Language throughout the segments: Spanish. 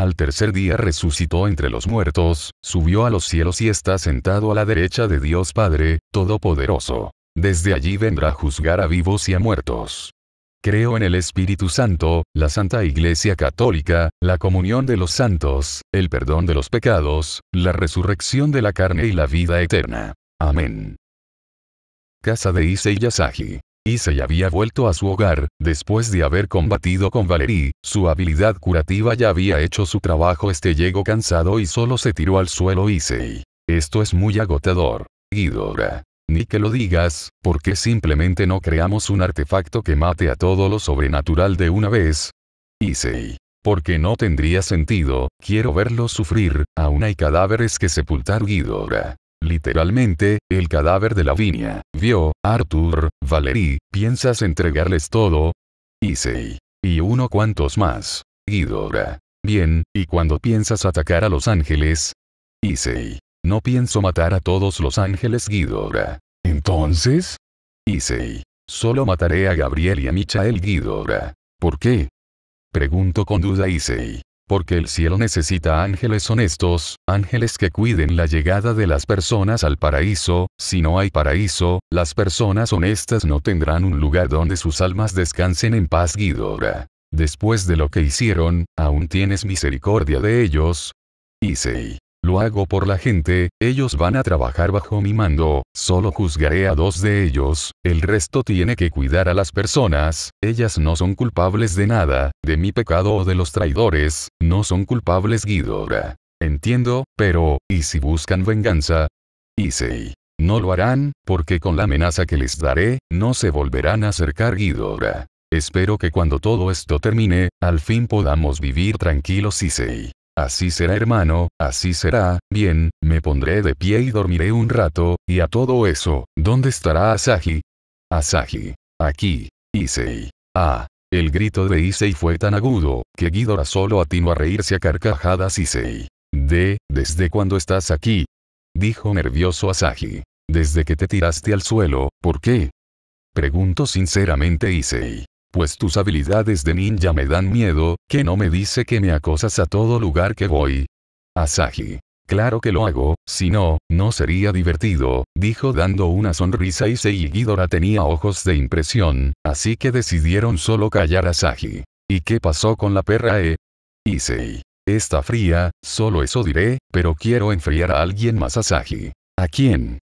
al tercer día resucitó entre los muertos, subió a los cielos y está sentado a la derecha de Dios Padre, Todopoderoso. Desde allí vendrá a juzgar a vivos y a muertos. Creo en el Espíritu Santo, la Santa Iglesia Católica, la comunión de los santos, el perdón de los pecados, la resurrección de la carne y la vida eterna. Amén. Casa de y Yasagi y había vuelto a su hogar, después de haber combatido con Valerie, su habilidad curativa ya había hecho su trabajo este llegó cansado y solo se tiró al suelo y Esto es muy agotador. Guidora. Ni que lo digas, porque simplemente no creamos un artefacto que mate a todo lo sobrenatural de una vez. Issei. Porque no tendría sentido, quiero verlo sufrir, aún hay cadáveres que sepultar Guidora. Literalmente, el cadáver de Lavinia. Vio, Arthur, Valerie, ¿piensas entregarles todo? Isei. Y uno cuantos más. Guidora. Bien, ¿y cuando piensas atacar a los ángeles? Isei. No pienso matar a todos los ángeles Guidora. ¿Entonces? Isei. Solo mataré a Gabriel y a Michael Guidora. ¿Por qué? Pregunto con duda Isei. Porque el cielo necesita ángeles honestos, ángeles que cuiden la llegada de las personas al paraíso, si no hay paraíso, las personas honestas no tendrán un lugar donde sus almas descansen en paz Guidora. Después de lo que hicieron, aún tienes misericordia de ellos. Issei. Lo hago por la gente, ellos van a trabajar bajo mi mando, solo juzgaré a dos de ellos, el resto tiene que cuidar a las personas, ellas no son culpables de nada, de mi pecado o de los traidores, no son culpables Guidora. Entiendo, pero, ¿y si buscan venganza? Isei. no lo harán, porque con la amenaza que les daré, no se volverán a acercar Guidora. Espero que cuando todo esto termine, al fin podamos vivir tranquilos Isei. Así será hermano, así será, bien, me pondré de pie y dormiré un rato, y a todo eso, ¿dónde estará Asahi? Asahi. Aquí. Isei. Ah. El grito de Isei fue tan agudo, que Ghidorah solo atinó a reírse a carcajadas Isei. De, ¿desde cuándo estás aquí? Dijo nervioso Asahi. Desde que te tiraste al suelo, ¿por qué? Preguntó sinceramente Isei. Pues tus habilidades de ninja me dan miedo, que no me dice que me acosas a todo lugar que voy. Asahi. Claro que lo hago, si no, no sería divertido, dijo dando una sonrisa y Seigidora tenía ojos de impresión, así que decidieron solo callar a Asagi. ¿Y qué pasó con la perra eh? Isei. Está fría, solo eso diré, pero quiero enfriar a alguien más Asagi. ¿A quién?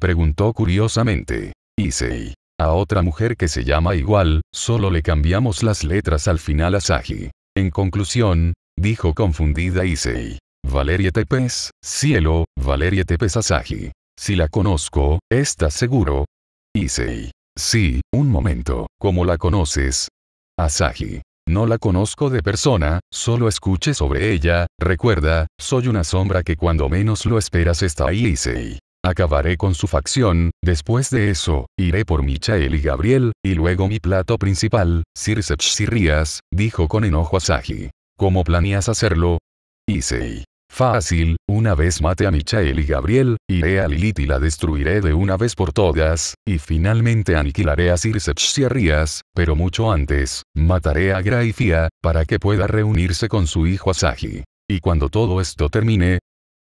Preguntó curiosamente. Isei a otra mujer que se llama igual, solo le cambiamos las letras al final a Sagi. En conclusión, dijo confundida Isei. Valeria Tepes, cielo, Valeria Tepes Asaji. Si la conozco, ¿estás seguro? Isei. Sí, un momento, ¿cómo la conoces? Asaji. No la conozco de persona, solo escuché sobre ella, recuerda, soy una sombra que cuando menos lo esperas está ahí Isei. Acabaré con su facción, después de eso, iré por Michael y Gabriel, y luego mi plato principal, Sirsech Rías, dijo con enojo a Sagi. ¿Cómo planeas hacerlo? Isei. Fácil, una vez mate a Michael y Gabriel, iré a Lilith y la destruiré de una vez por todas, y finalmente aniquilaré a Sirsech Rías, pero mucho antes, mataré a Graifia, para que pueda reunirse con su hijo Asagi. Y cuando todo esto termine,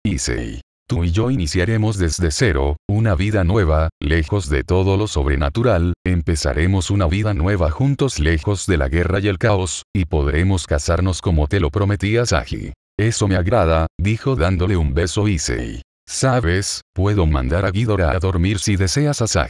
Isei. Tú y yo iniciaremos desde cero, una vida nueva, lejos de todo lo sobrenatural, empezaremos una vida nueva juntos lejos de la guerra y el caos, y podremos casarnos como te lo prometía Saji. Eso me agrada, dijo dándole un beso Isei. Sabes, puedo mandar a Ghidorah a dormir si deseas a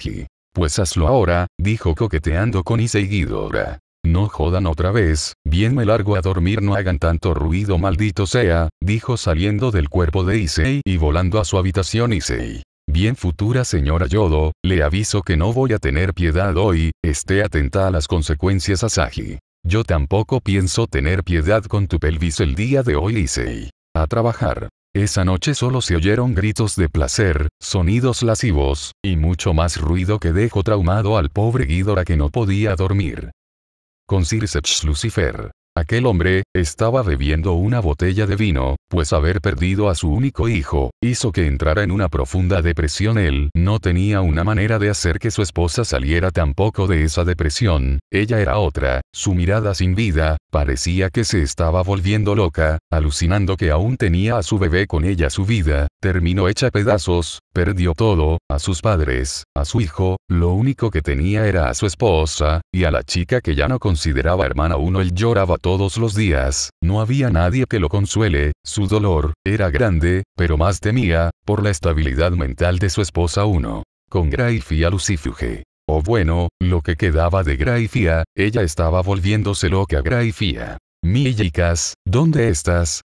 Pues hazlo ahora, dijo coqueteando con Isei Ghidorah. No jodan otra vez, bien me largo a dormir no hagan tanto ruido maldito sea, dijo saliendo del cuerpo de Issei y volando a su habitación Issei. Bien futura señora Yodo, le aviso que no voy a tener piedad hoy, esté atenta a las consecuencias Asagi. Yo tampoco pienso tener piedad con tu pelvis el día de hoy Issei. A trabajar. Esa noche solo se oyeron gritos de placer, sonidos lascivos, y mucho más ruido que dejó traumado al pobre Guidora que no podía dormir con Lucifer. Aquel hombre, estaba bebiendo una botella de vino, pues haber perdido a su único hijo, hizo que entrara en una profunda depresión. Él no tenía una manera de hacer que su esposa saliera tampoco de esa depresión, ella era otra, su mirada sin vida, parecía que se estaba volviendo loca, alucinando que aún tenía a su bebé con ella su vida, terminó hecha pedazos, perdió todo, a sus padres, a su hijo, lo único que tenía era a su esposa, y a la chica que ya no consideraba hermana uno él lloraba todos los días, no había nadie que lo consuele, su dolor, era grande, pero más temía, por la estabilidad mental de su esposa uno. Con Graifia Lucifuge. O bueno, lo que quedaba de Graifia, ella estaba volviéndose loca Graifia. Millicas, ¿dónde estás?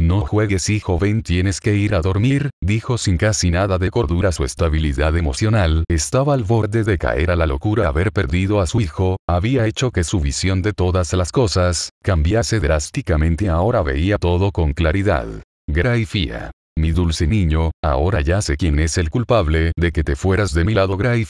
No juegues hijo ven tienes que ir a dormir, dijo sin casi nada de cordura su estabilidad emocional, estaba al borde de caer a la locura haber perdido a su hijo, había hecho que su visión de todas las cosas, cambiase drásticamente ahora veía todo con claridad. Gray Mi dulce niño, ahora ya sé quién es el culpable de que te fueras de mi lado Gray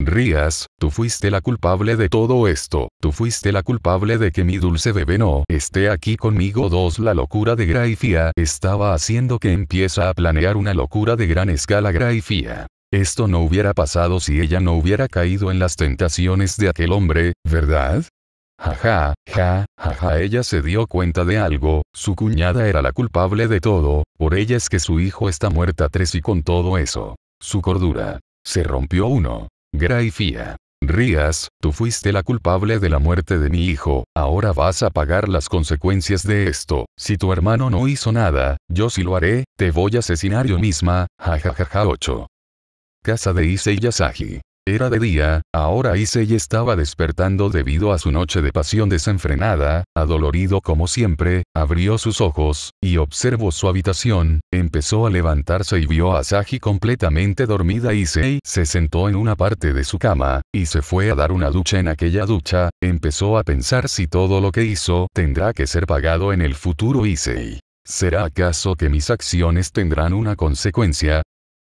Rías, tú fuiste la culpable de todo esto, tú fuiste la culpable de que mi dulce bebé no esté aquí conmigo. 2. La locura de Graifía estaba haciendo que empieza a planear una locura de gran escala Graifía. Esto no hubiera pasado si ella no hubiera caído en las tentaciones de aquel hombre, ¿verdad? Ja, ja, ja, ja. ella se dio cuenta de algo, su cuñada era la culpable de todo, por ella es que su hijo está muerta 3 y con todo eso. Su cordura. Se rompió uno. Fia. Rías, tú fuiste la culpable de la muerte de mi hijo, ahora vas a pagar las consecuencias de esto. Si tu hermano no hizo nada, yo sí lo haré, te voy a asesinar yo misma, jajajaja 8. Casa de Issei Yasagi. Era de día, ahora Isei estaba despertando debido a su noche de pasión desenfrenada, adolorido como siempre, abrió sus ojos, y observó su habitación, empezó a levantarse y vio a Saji completamente dormida Isei se sentó en una parte de su cama, y se fue a dar una ducha en aquella ducha, empezó a pensar si todo lo que hizo tendrá que ser pagado en el futuro Isei, ¿Será acaso que mis acciones tendrán una consecuencia?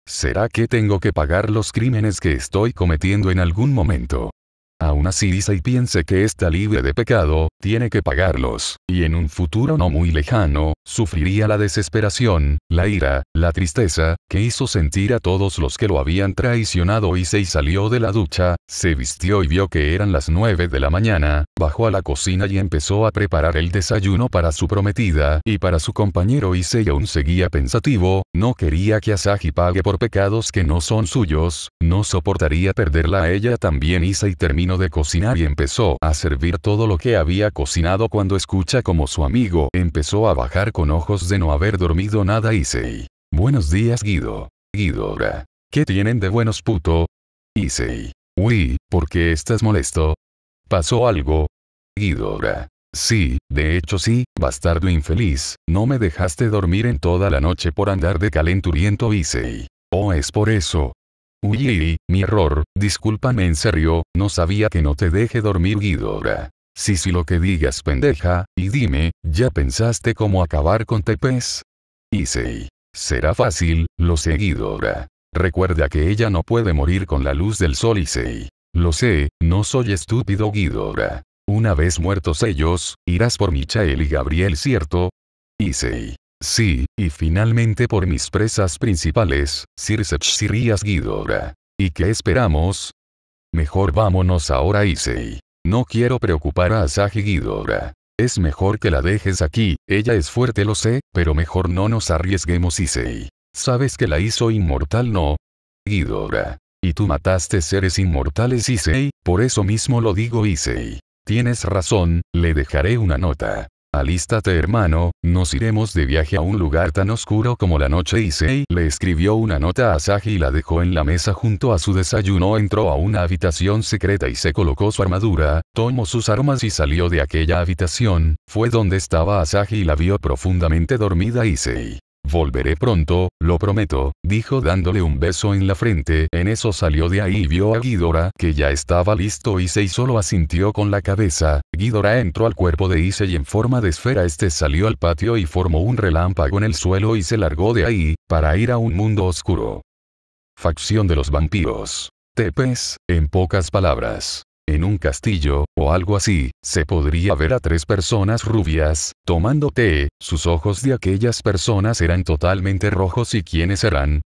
¿Será que tengo que pagar los crímenes que estoy cometiendo en algún momento? Aún así dice y piense que está libre de pecado, tiene que pagarlos, y en un futuro no muy lejano, sufriría la desesperación, la ira, la tristeza, que hizo sentir a todos los que lo habían traicionado y se salió de la ducha, se vistió y vio que eran las nueve de la mañana, bajó a la cocina y empezó a preparar el desayuno para su prometida y para su compañero y aún seguía pensativo, no quería que Asagi pague por pecados que no son suyos, no soportaría perderla a ella también y terminó de cocinar y empezó a servir todo lo que había cocinado cuando escucha como su amigo empezó a bajar con ojos de no haber dormido nada Isei. Buenos días Guido. Guidora. ¿Qué tienen de buenos puto? Isei. Uy, ¿por qué estás molesto? ¿Pasó algo? Guidora. Sí, de hecho sí, bastardo infeliz, no me dejaste dormir en toda la noche por andar de calenturiento Issei. Oh, es por eso, Uy, mi error, discúlpame en serio, no sabía que no te deje dormir Guidora. Si si lo que digas pendeja, y dime, ¿ya pensaste cómo acabar con Tepes? Isei. Será fácil, lo sé Guidora. Recuerda que ella no puede morir con la luz del sol Isei. Lo sé, no soy estúpido Guidora. Una vez muertos ellos, irás por Michael y Gabriel, ¿cierto? Ysei. Sí, y finalmente por mis presas principales, Sirsech y Ghidorah. ¿Y qué esperamos? Mejor vámonos ahora Issei. No quiero preocupar a saji Guidora. Es mejor que la dejes aquí, ella es fuerte lo sé, pero mejor no nos arriesguemos Issei. ¿Sabes que la hizo inmortal no? Guidora. Y tú mataste seres inmortales Issei, por eso mismo lo digo Issei. Tienes razón, le dejaré una nota. Alístate hermano, nos iremos de viaje a un lugar tan oscuro como la noche. Sei le escribió una nota a saji y la dejó en la mesa junto a su desayuno. Entró a una habitación secreta y se colocó su armadura, tomó sus armas y salió de aquella habitación. Fue donde estaba Asagi y la vio profundamente dormida Sei. Volveré pronto, lo prometo, dijo dándole un beso en la frente. En eso salió de ahí y vio a Guidora, que ya estaba listo y se solo asintió con la cabeza. Guidora entró al cuerpo de y en forma de esfera. Este salió al patio y formó un relámpago en el suelo y se largó de ahí, para ir a un mundo oscuro. Facción de los vampiros. Tepes, en pocas palabras en un castillo, o algo así, se podría ver a tres personas rubias, tomando té, sus ojos de aquellas personas eran totalmente rojos y quiénes eran,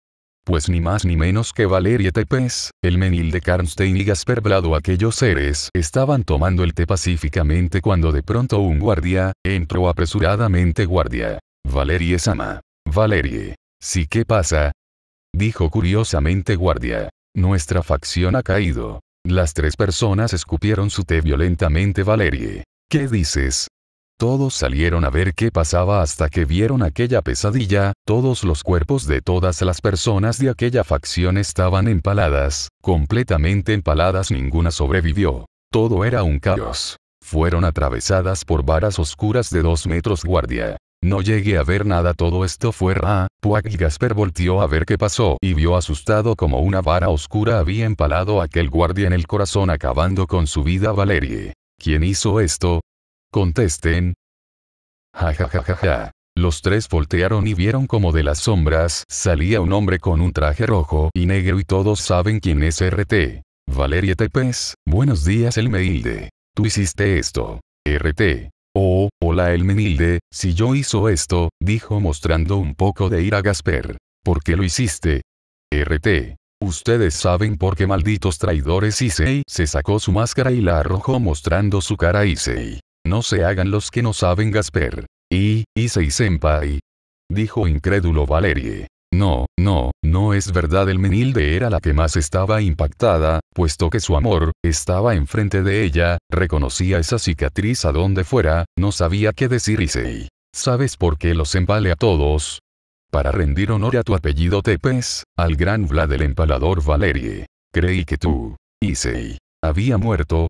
pues ni más ni menos que Valeria Tepes, el menil de Karnstein y Gasper aquellos seres estaban tomando el té pacíficamente cuando de pronto un guardia, entró apresuradamente guardia. Valerie Sama. Valerie. ¿Sí qué pasa? Dijo curiosamente guardia. Nuestra facción ha caído. Las tres personas escupieron su té violentamente Valerie. ¿Qué dices? Todos salieron a ver qué pasaba hasta que vieron aquella pesadilla, todos los cuerpos de todas las personas de aquella facción estaban empaladas, completamente empaladas ninguna sobrevivió. Todo era un caos. Fueron atravesadas por varas oscuras de dos metros guardia. No llegué a ver nada todo esto fue Ra, Puag y Gasper volteó a ver qué pasó y vio asustado como una vara oscura había empalado a aquel guardia en el corazón acabando con su vida Valerie. ¿Quién hizo esto? Contesten. Ja ja ja ja ja. Los tres voltearon y vieron como de las sombras salía un hombre con un traje rojo y negro y todos saben quién es RT. Valerie Tepes, buenos días el Meilde. Tú hiciste esto. RT. Oh, hola el si yo hizo esto, dijo mostrando un poco de ira Gasper. ¿Por qué lo hiciste? RT. Ustedes saben por qué malditos traidores Issei se sacó su máscara y la arrojó mostrando su cara Isei. No se hagan los que no saben Gasper. Y, Isei Senpai. Dijo incrédulo Valerie. No, no, no es verdad el menilde era la que más estaba impactada, puesto que su amor, estaba enfrente de ella, reconocía esa cicatriz a donde fuera, no sabía qué decir Issei. ¿Sabes por qué los empale a todos? Para rendir honor a tu apellido Tepes, al gran Vlad el empalador Valerie. Creí que tú, Issei, había muerto,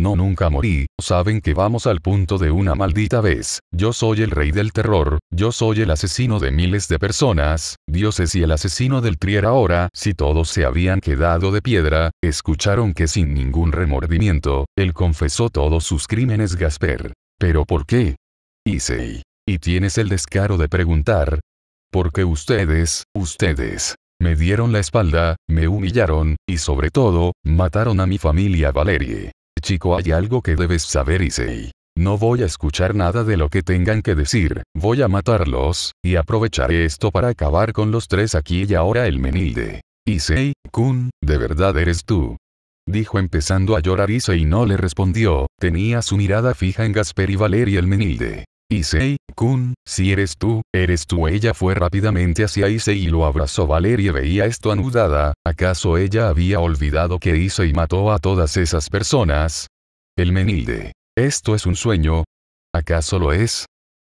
no nunca morí, saben que vamos al punto de una maldita vez, yo soy el rey del terror, yo soy el asesino de miles de personas, dioses y el asesino del trier ahora, si todos se habían quedado de piedra, escucharon que sin ningún remordimiento, él confesó todos sus crímenes Gasper. ¿Pero por qué? Hice. Y tienes el descaro de preguntar. Porque ustedes, ustedes, me dieron la espalda, me humillaron, y sobre todo, mataron a mi familia Valerie. Chico, hay algo que debes saber, Isei. No voy a escuchar nada de lo que tengan que decir, voy a matarlos, y aprovecharé esto para acabar con los tres aquí y ahora el menilde. Isei, Kun, de verdad eres tú. Dijo empezando a llorar Isei y no le respondió, tenía su mirada fija en Gasper y Valeria el menilde. Issei, Kun, si eres tú, eres tú. Ella fue rápidamente hacia Issei y lo abrazó. Valeria veía esto anudada, ¿acaso ella había olvidado que hizo y mató a todas esas personas? El menilde. ¿Esto es un sueño? ¿Acaso lo es?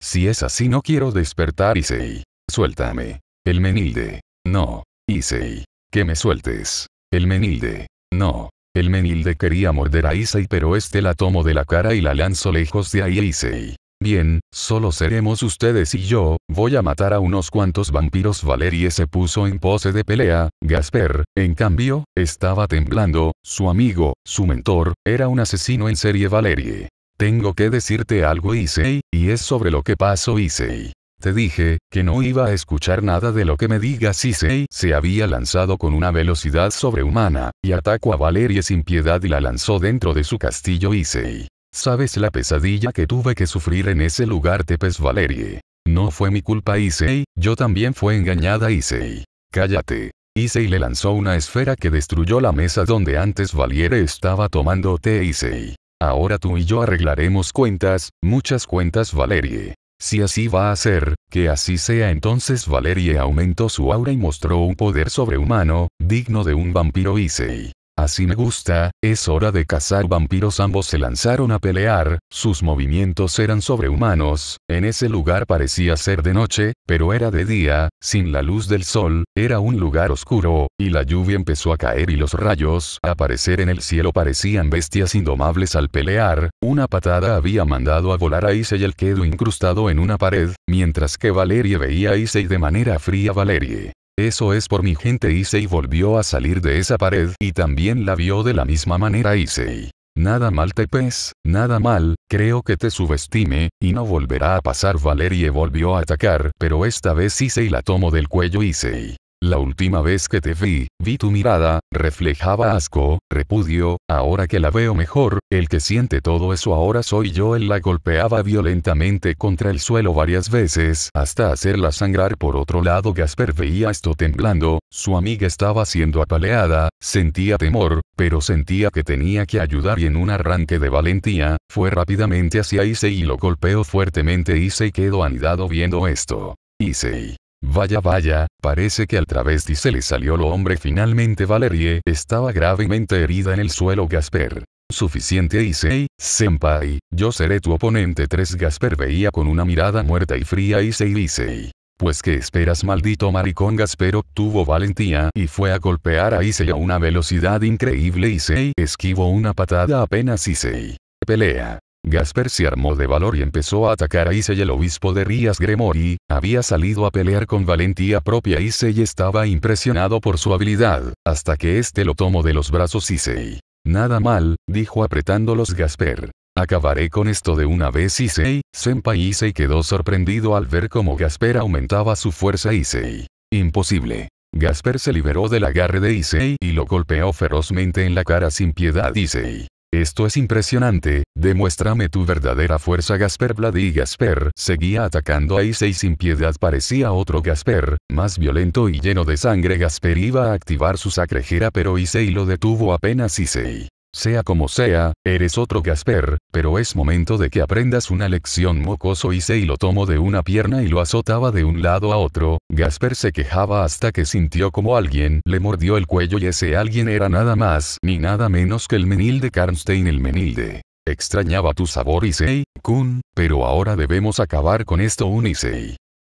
Si es así no quiero despertar Issei. Suéltame. El menilde. No. Issei. Que me sueltes. El menilde. No. El menilde quería morder a Issei pero este la tomó de la cara y la lanzó lejos de ahí Issei. Bien, solo seremos ustedes y yo, voy a matar a unos cuantos vampiros. Valerie se puso en pose de pelea, Gasper, en cambio, estaba temblando, su amigo, su mentor, era un asesino en serie Valerie. Tengo que decirte algo Isei, y es sobre lo que pasó Isei. Te dije, que no iba a escuchar nada de lo que me digas Isei. se había lanzado con una velocidad sobrehumana, y atacó a Valerie sin piedad y la lanzó dentro de su castillo Isei. ¿Sabes la pesadilla que tuve que sufrir en ese lugar Tepes Valerie? No fue mi culpa Isei. yo también fue engañada Isei. Cállate. Isei le lanzó una esfera que destruyó la mesa donde antes Valiere estaba tomando té Issei. Ahora tú y yo arreglaremos cuentas, muchas cuentas Valerie. Si así va a ser, que así sea entonces Valerie aumentó su aura y mostró un poder sobrehumano, digno de un vampiro Isei. Así me gusta, es hora de cazar vampiros. Ambos se lanzaron a pelear, sus movimientos eran sobrehumanos, en ese lugar parecía ser de noche, pero era de día, sin la luz del sol, era un lugar oscuro, y la lluvia empezó a caer y los rayos a aparecer en el cielo parecían bestias indomables al pelear, una patada había mandado a volar a Issei el quedo incrustado en una pared, mientras que Valerie veía a Issei de manera fría Valerie eso es por mi gente Issei volvió a salir de esa pared y también la vio de la misma manera Issei. Nada mal te pes, nada mal, creo que te subestime, y no volverá a pasar Valerie volvió a atacar, pero esta vez Issei la tomó del cuello Issei. La última vez que te vi, vi tu mirada, reflejaba asco, repudio, ahora que la veo mejor, el que siente todo eso ahora soy yo. Él la golpeaba violentamente contra el suelo varias veces hasta hacerla sangrar. Por otro lado, Gasper veía esto temblando, su amiga estaba siendo apaleada, sentía temor, pero sentía que tenía que ayudar y en un arranque de valentía, fue rápidamente hacia Issei y lo golpeó fuertemente. se quedó anidado viendo esto. Issei Vaya vaya, parece que al travesti se le salió lo hombre finalmente Valerie estaba gravemente herida en el suelo Gasper. Suficiente Issei, senpai, yo seré tu oponente 3 Gasper veía con una mirada muerta y fría y Issei. Pues que esperas maldito maricón Gasper obtuvo valentía y fue a golpear a Issei a una velocidad increíble Issei esquivó una patada apenas Issei. Pelea. Gasper se armó de valor y empezó a atacar a Issei el obispo de Rías Gremori, había salido a pelear con valentía propia Issei y estaba impresionado por su habilidad, hasta que este lo tomó de los brazos Issei. Nada mal, dijo apretándolos Gasper. Acabaré con esto de una vez Issei, Senpai Issei quedó sorprendido al ver cómo Gasper aumentaba su fuerza Issei. Imposible. Gasper se liberó del agarre de Issei y lo golpeó ferozmente en la cara sin piedad Issei. Esto es impresionante, demuéstrame tu verdadera fuerza Gasper y Gasper seguía atacando a Issei sin piedad parecía otro Gasper, más violento y lleno de sangre Gasper iba a activar su sacrejera pero Issei lo detuvo apenas Issei sea como sea, eres otro Gasper, pero es momento de que aprendas una lección mocoso y y lo tomó de una pierna y lo azotaba de un lado a otro, Gasper se quejaba hasta que sintió como alguien le mordió el cuello y ese alguien era nada más ni nada menos que el menil de Karnstein el menil de... Extrañaba tu sabor Issei, Kun, pero ahora debemos acabar con esto un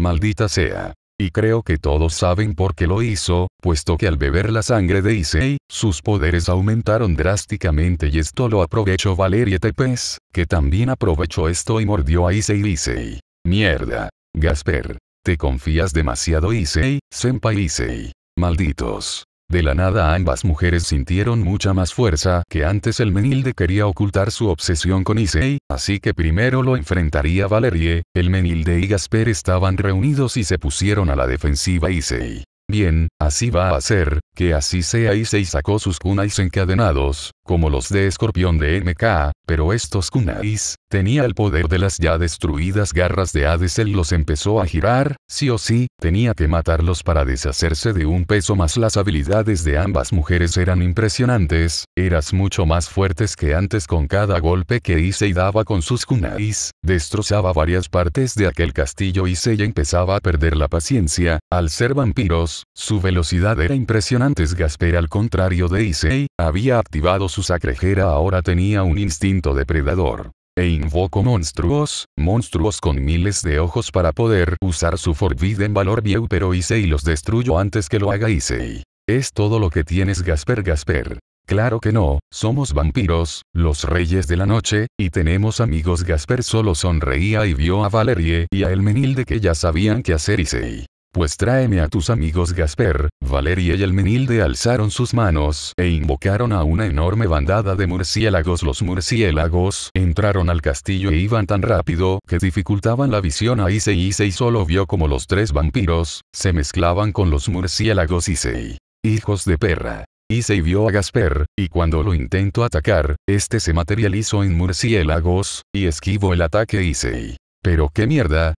Maldita sea. Y creo que todos saben por qué lo hizo, puesto que al beber la sangre de Issei, sus poderes aumentaron drásticamente y esto lo aprovechó Valeria Tepes, que también aprovechó esto y mordió a Issei Issei. Mierda. Gasper. Te confías demasiado Issei, Senpai Issei. Malditos. De la nada ambas mujeres sintieron mucha más fuerza que antes el Menilde quería ocultar su obsesión con Issei, así que primero lo enfrentaría Valerie, el Menilde y Gasper estaban reunidos y se pusieron a la defensiva Issei. Bien, así va a ser, que así sea Issei sacó sus kunais encadenados, como los de escorpión de MK, pero estos kunais, tenía el poder de las ya destruidas garras de Hades él los empezó a girar, sí o sí, tenía que matarlos para deshacerse de un peso más las habilidades de ambas mujeres eran impresionantes, eras mucho más fuertes que antes con cada golpe que Issei daba con sus kunais, destrozaba varias partes de aquel castillo y Issei empezaba a perder la paciencia, al ser vampiros, su velocidad era impresionante Gasper al contrario de Issei, había activado su sacrejera ahora tenía un instinto depredador. E invoco monstruos, monstruos con miles de ojos para poder usar su Forbidden Valor View pero y los destruyo antes que lo haga Isei. Es todo lo que tienes Gasper Gasper. Claro que no, somos vampiros, los reyes de la noche, y tenemos amigos Gasper solo sonreía y vio a Valerie y a de que ya sabían qué hacer Isei. Pues tráeme a tus amigos Gasper, Valeria y el Menilde alzaron sus manos e invocaron a una enorme bandada de murciélagos. Los murciélagos entraron al castillo e iban tan rápido que dificultaban la visión a Issei. Issei solo vio como los tres vampiros se mezclaban con los murciélagos Issei. Hijos de perra. Issei vio a Gasper, y cuando lo intentó atacar, este se materializó en murciélagos, y esquivó el ataque Issei. Pero qué mierda,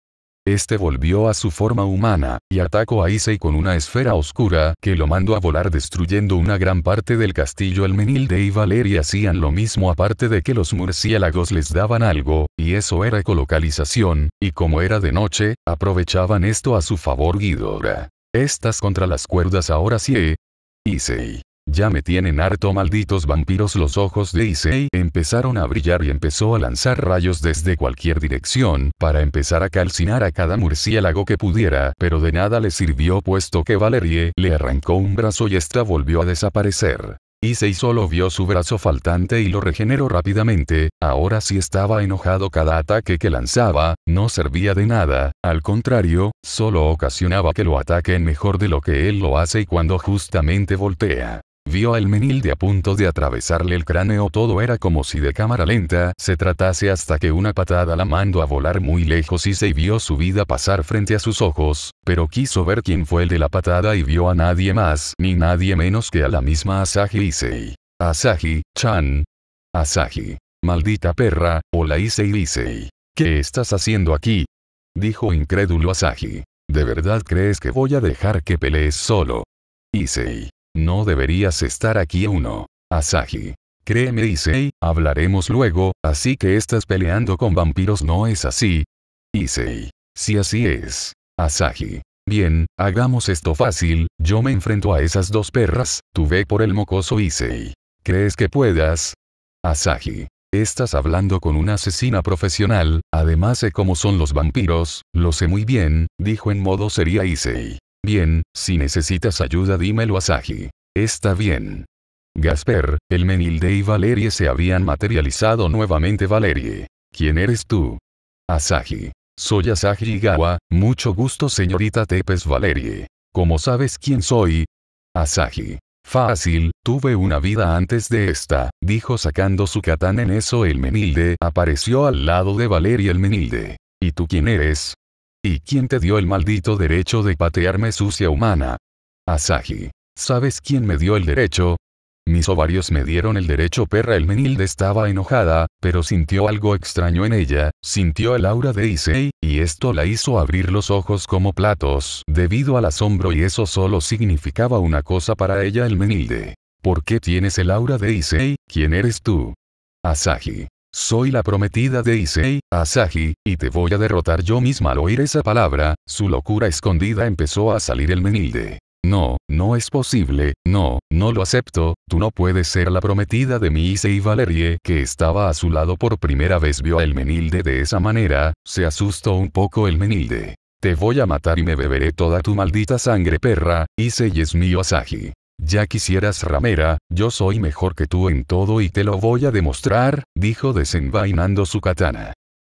este volvió a su forma humana, y atacó a Issei con una esfera oscura que lo mandó a volar destruyendo una gran parte del castillo Almenilde y Valeria hacían lo mismo aparte de que los murciélagos les daban algo, y eso era ecolocalización, y como era de noche, aprovechaban esto a su favor Guidora, Estas contra las cuerdas ahora sí, Issei. Ya me tienen harto malditos vampiros los ojos de Issei empezaron a brillar y empezó a lanzar rayos desde cualquier dirección, para empezar a calcinar a cada murciélago que pudiera, pero de nada le sirvió puesto que Valerie le arrancó un brazo y esta volvió a desaparecer. Issei solo vio su brazo faltante y lo regeneró rápidamente, ahora sí estaba enojado cada ataque que lanzaba, no servía de nada, al contrario, solo ocasionaba que lo ataquen mejor de lo que él lo hace y cuando justamente voltea. Vio al menilde a punto de atravesarle el cráneo. Todo era como si de cámara lenta se tratase hasta que una patada la mandó a volar muy lejos y se vio su vida pasar frente a sus ojos, pero quiso ver quién fue el de la patada y vio a nadie más ni nadie menos que a la misma Asahi Isei. Asahi, Chan. Asahi. Maldita perra, hola Isei Isei. ¿Qué estás haciendo aquí? Dijo incrédulo Asahi. ¿De verdad crees que voy a dejar que pelees solo? Isei. No deberías estar aquí uno. Asahi. Créeme Issei, hablaremos luego, así que estás peleando con vampiros no es así. Issei. Si así es. Asahi. Bien, hagamos esto fácil, yo me enfrento a esas dos perras, tú ve por el mocoso Issei. ¿Crees que puedas? Asahi. Estás hablando con una asesina profesional, además sé cómo son los vampiros, lo sé muy bien, dijo en modo seria Issei. Bien, si necesitas ayuda dímelo a Está bien. Gasper, el Menilde y Valerie se habían materializado nuevamente Valerie. ¿Quién eres tú? Asagi. Soy Asagi Igawa, mucho gusto señorita Tepes Valerie. ¿Cómo sabes quién soy? Asagi. Fácil, tuve una vida antes de esta, dijo sacando su katán en eso el Menilde apareció al lado de Valerie el Menilde. ¿Y tú quién eres? ¿Y quién te dio el maldito derecho de patearme sucia humana? Asahi. ¿Sabes quién me dio el derecho? Mis ovarios me dieron el derecho perra. El menilde estaba enojada, pero sintió algo extraño en ella, sintió el aura de Isei y esto la hizo abrir los ojos como platos, debido al asombro y eso solo significaba una cosa para ella el menilde. ¿Por qué tienes el aura de Isei? ¿Quién eres tú? Asahi. Soy la prometida de Issei, Asahi, y te voy a derrotar yo misma al oír esa palabra, su locura escondida empezó a salir el menilde. No, no es posible, no, no lo acepto, tú no puedes ser la prometida de mi Issei Valerie que estaba a su lado por primera vez vio al menilde de esa manera, se asustó un poco el menilde. Te voy a matar y me beberé toda tu maldita sangre perra, Issei es mío Asahi. Ya quisieras ramera, yo soy mejor que tú en todo y te lo voy a demostrar, dijo desenvainando su katana.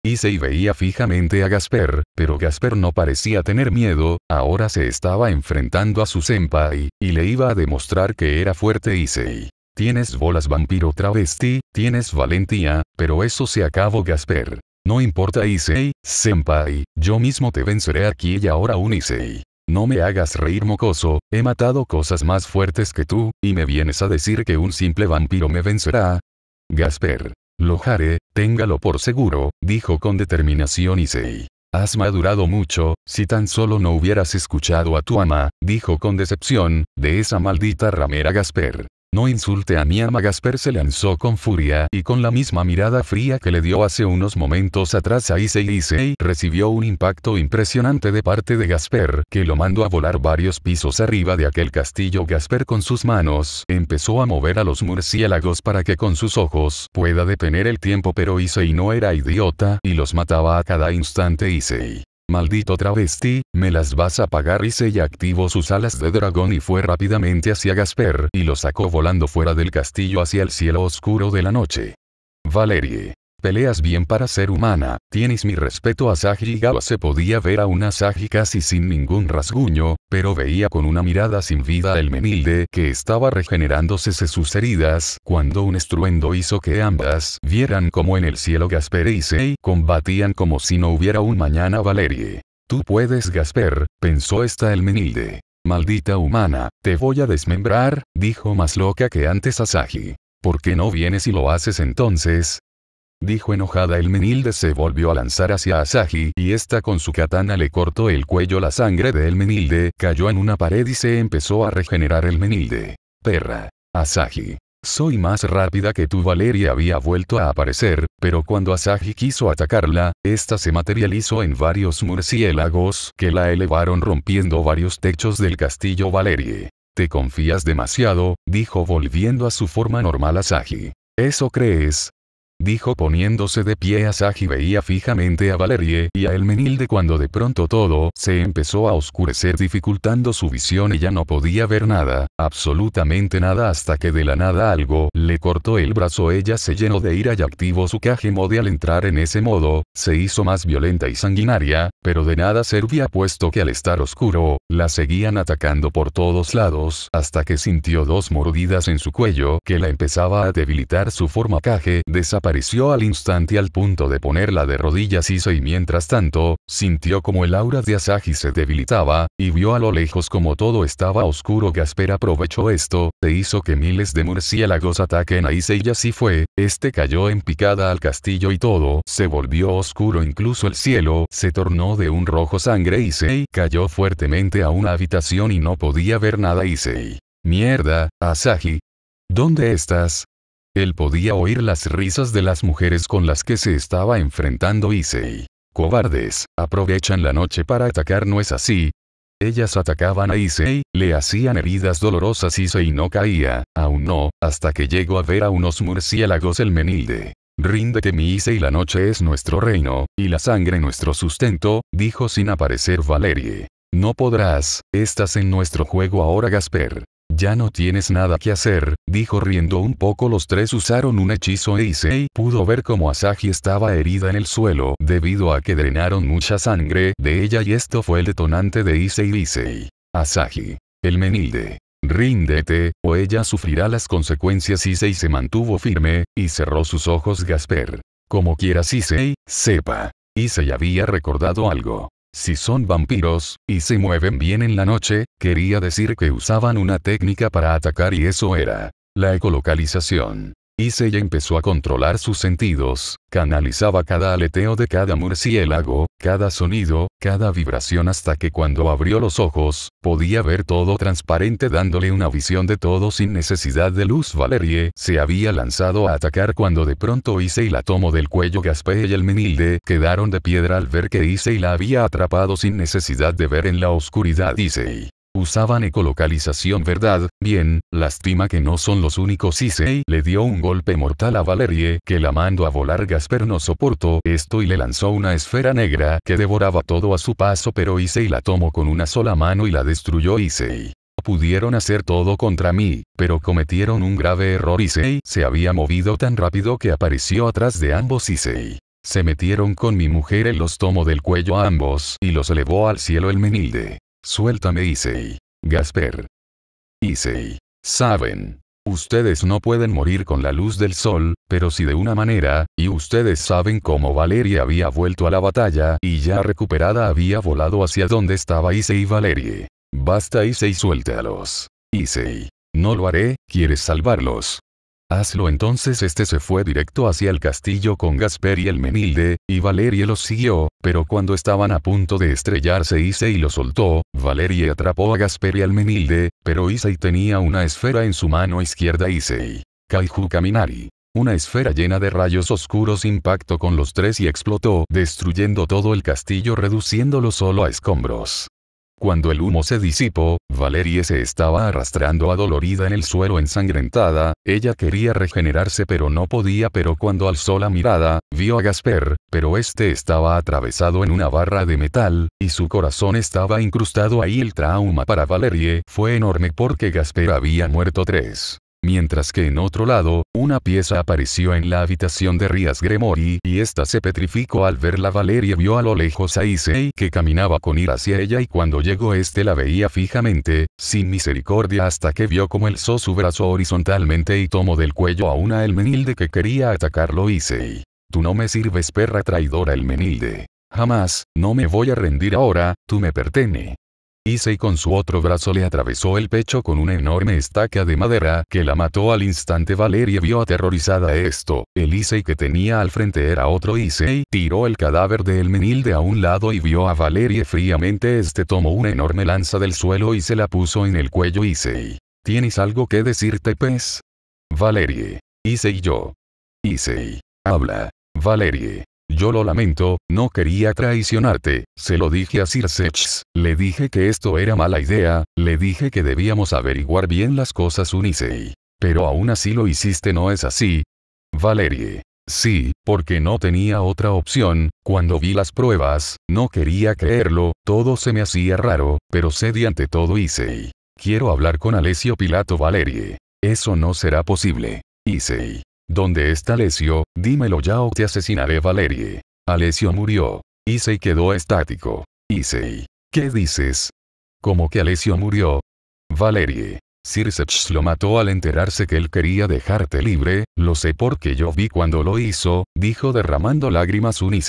Isei veía fijamente a Gasper, pero Gasper no parecía tener miedo, ahora se estaba enfrentando a su senpai, y le iba a demostrar que era fuerte Isei, Tienes bolas vampiro travesti, tienes valentía, pero eso se acabó Gasper. No importa Isei, senpai, yo mismo te venceré aquí y ahora un Isei. No me hagas reír mocoso, he matado cosas más fuertes que tú, y me vienes a decir que un simple vampiro me vencerá. Gasper. Lo haré, téngalo por seguro, dijo con determinación Issei. Has madurado mucho, si tan solo no hubieras escuchado a tu ama, dijo con decepción, de esa maldita ramera Gasper. No insulte a mi ama Gasper se lanzó con furia y con la misma mirada fría que le dio hace unos momentos atrás a Issei Issei recibió un impacto impresionante de parte de Gasper, que lo mandó a volar varios pisos arriba de aquel castillo Gasper con sus manos, empezó a mover a los murciélagos para que con sus ojos pueda detener el tiempo pero Issei no era idiota y los mataba a cada instante Issei. Maldito travesti, me las vas a pagar y se activó sus alas de dragón y fue rápidamente hacia Gasper y lo sacó volando fuera del castillo hacia el cielo oscuro de la noche. Valerie peleas bien para ser humana, tienes mi respeto a Saji Gawa se podía ver a una Saji casi sin ningún rasguño, pero veía con una mirada sin vida el menilde que estaba regenerándose sus heridas, cuando un estruendo hizo que ambas vieran como en el cielo Gasper y Sei combatían como si no hubiera un mañana Valerie. Tú puedes Gasper, pensó esta el menilde. Maldita humana, te voy a desmembrar, dijo más loca que antes Asagi. ¿Por qué no vienes y lo haces entonces? Dijo enojada el menilde se volvió a lanzar hacia Asahi y esta con su katana le cortó el cuello la sangre del menilde cayó en una pared y se empezó a regenerar el menilde. Perra. Asahi. Soy más rápida que tú Valeria había vuelto a aparecer, pero cuando Asahi quiso atacarla, esta se materializó en varios murciélagos que la elevaron rompiendo varios techos del castillo Valerie. Te confías demasiado, dijo volviendo a su forma normal Asahi. ¿Eso crees? dijo poniéndose de pie Saji veía fijamente a Valerie y a Elmenilde cuando de pronto todo se empezó a oscurecer dificultando su visión ella no podía ver nada, absolutamente nada hasta que de la nada algo le cortó el brazo ella se llenó de ira y activó su mode al entrar en ese modo, se hizo más violenta y sanguinaria, pero de nada servía puesto que al estar oscuro, la seguían atacando por todos lados hasta que sintió dos mordidas en su cuello que la empezaba a debilitar su forma caje desapareció apareció al instante al punto de ponerla de rodillas hizo y mientras tanto, sintió como el aura de Asagi se debilitaba, y vio a lo lejos como todo estaba oscuro Gasper aprovechó esto, e hizo que miles de murciélagos ataquen a Isei y así fue, este cayó en picada al castillo y todo se volvió oscuro incluso el cielo se tornó de un rojo sangre Isei cayó fuertemente a una habitación y no podía ver nada Isei: Mierda, Asahi. ¿Dónde estás? Él podía oír las risas de las mujeres con las que se estaba enfrentando Issei. Cobardes, aprovechan la noche para atacar, ¿no es así? Ellas atacaban a Issei, le hacían heridas dolorosas y Issei no caía, aún no, hasta que llegó a ver a unos murciélagos el menilde. Ríndete mi Issei la noche es nuestro reino, y la sangre nuestro sustento, dijo sin aparecer Valerie. No podrás, estás en nuestro juego ahora Gasper. Ya no tienes nada que hacer, dijo riendo un poco los tres usaron un hechizo e Issei pudo ver como Asagi estaba herida en el suelo debido a que drenaron mucha sangre de ella y esto fue el detonante de Issei Issei. Asagi. El menilde. Ríndete, o ella sufrirá las consecuencias Issei se mantuvo firme, y cerró sus ojos Gasper. Como quieras Issei, sepa. Issei había recordado algo. Si son vampiros, y se mueven bien en la noche, quería decir que usaban una técnica para atacar y eso era la ecolocalización. Issei empezó a controlar sus sentidos, canalizaba cada aleteo de cada murciélago, cada sonido, cada vibración hasta que cuando abrió los ojos, podía ver todo transparente dándole una visión de todo sin necesidad de luz. Valerie se había lanzado a atacar cuando de pronto Issei la tomó del cuello Gaspé y el Menilde quedaron de piedra al ver que Issei la había atrapado sin necesidad de ver en la oscuridad Issei usaban ecolocalización verdad, bien, lástima que no son los únicos Issei le dio un golpe mortal a Valerie que la mandó a volar Gasper no soportó esto y le lanzó una esfera negra que devoraba todo a su paso pero Issei la tomó con una sola mano y la destruyó Issei pudieron hacer todo contra mí, pero cometieron un grave error Issei se había movido tan rápido que apareció atrás de ambos Issei. Se metieron con mi mujer él los tomó del cuello a ambos y los elevó al cielo el menilde. Suéltame Issei. Gasper. Issei. Saben. Ustedes no pueden morir con la luz del sol, pero si de una manera, y ustedes saben cómo Valeria había vuelto a la batalla y ya recuperada había volado hacia donde estaba Issei y Valerie. Basta Issei suéltalos. Issei. No lo haré, ¿quieres salvarlos? Hazlo entonces este se fue directo hacia el castillo con Gasper y el Menilde, y Valerie los siguió, pero cuando estaban a punto de estrellarse Issei lo soltó, Valerie atrapó a Gasper y al Menilde, pero Issei tenía una esfera en su mano izquierda Issei. Kaiju Kaminari. Una esfera llena de rayos oscuros impactó con los tres y explotó, destruyendo todo el castillo reduciéndolo solo a escombros. Cuando el humo se disipó, Valerie se estaba arrastrando adolorida en el suelo ensangrentada, ella quería regenerarse pero no podía pero cuando alzó la mirada, vio a Gasper, pero este estaba atravesado en una barra de metal, y su corazón estaba incrustado ahí el trauma para Valerie fue enorme porque Gasper había muerto tres mientras que en otro lado, una pieza apareció en la habitación de Rías Gremori y ésta se petrificó al verla. Valeria vio a lo lejos a Issei que caminaba con ira hacia ella y cuando llegó este la veía fijamente, sin misericordia hasta que vio como elzó su brazo horizontalmente y tomó del cuello a una elmenilde que quería atacarlo Issei. Tú no me sirves perra traidora elmenilde. Jamás, no me voy a rendir ahora, tú me pertene. Issei con su otro brazo le atravesó el pecho con una enorme estaca de madera que la mató al instante. Valeria vio aterrorizada esto. El Issei que tenía al frente era otro Isei, Tiró el cadáver de El Menilde a un lado y vio a Valeria fríamente. Este tomó una enorme lanza del suelo y se la puso en el cuello Issei. ¿Tienes algo que decirte, pez? Valerie. Issei yo. Isei. Habla. Valerie. Yo lo lamento, no quería traicionarte, se lo dije a Sir le dije que esto era mala idea, le dije que debíamos averiguar bien las cosas Unisei. Pero aún así lo hiciste no es así. Valerie. Sí, porque no tenía otra opción, cuando vi las pruebas, no quería creerlo, todo se me hacía raro, pero de ante todo Isei. Quiero hablar con Alessio Pilato Valerie. Eso no será posible. Isei. ¿Dónde está Alesio? Dímelo ya o te asesinaré Valerie. Alessio murió. Isei quedó estático. Isei, ¿Qué dices? ¿Cómo que Alessio murió? Valerie. Sirsech lo mató al enterarse que él quería dejarte libre, lo sé porque yo vi cuando lo hizo, dijo derramando lágrimas un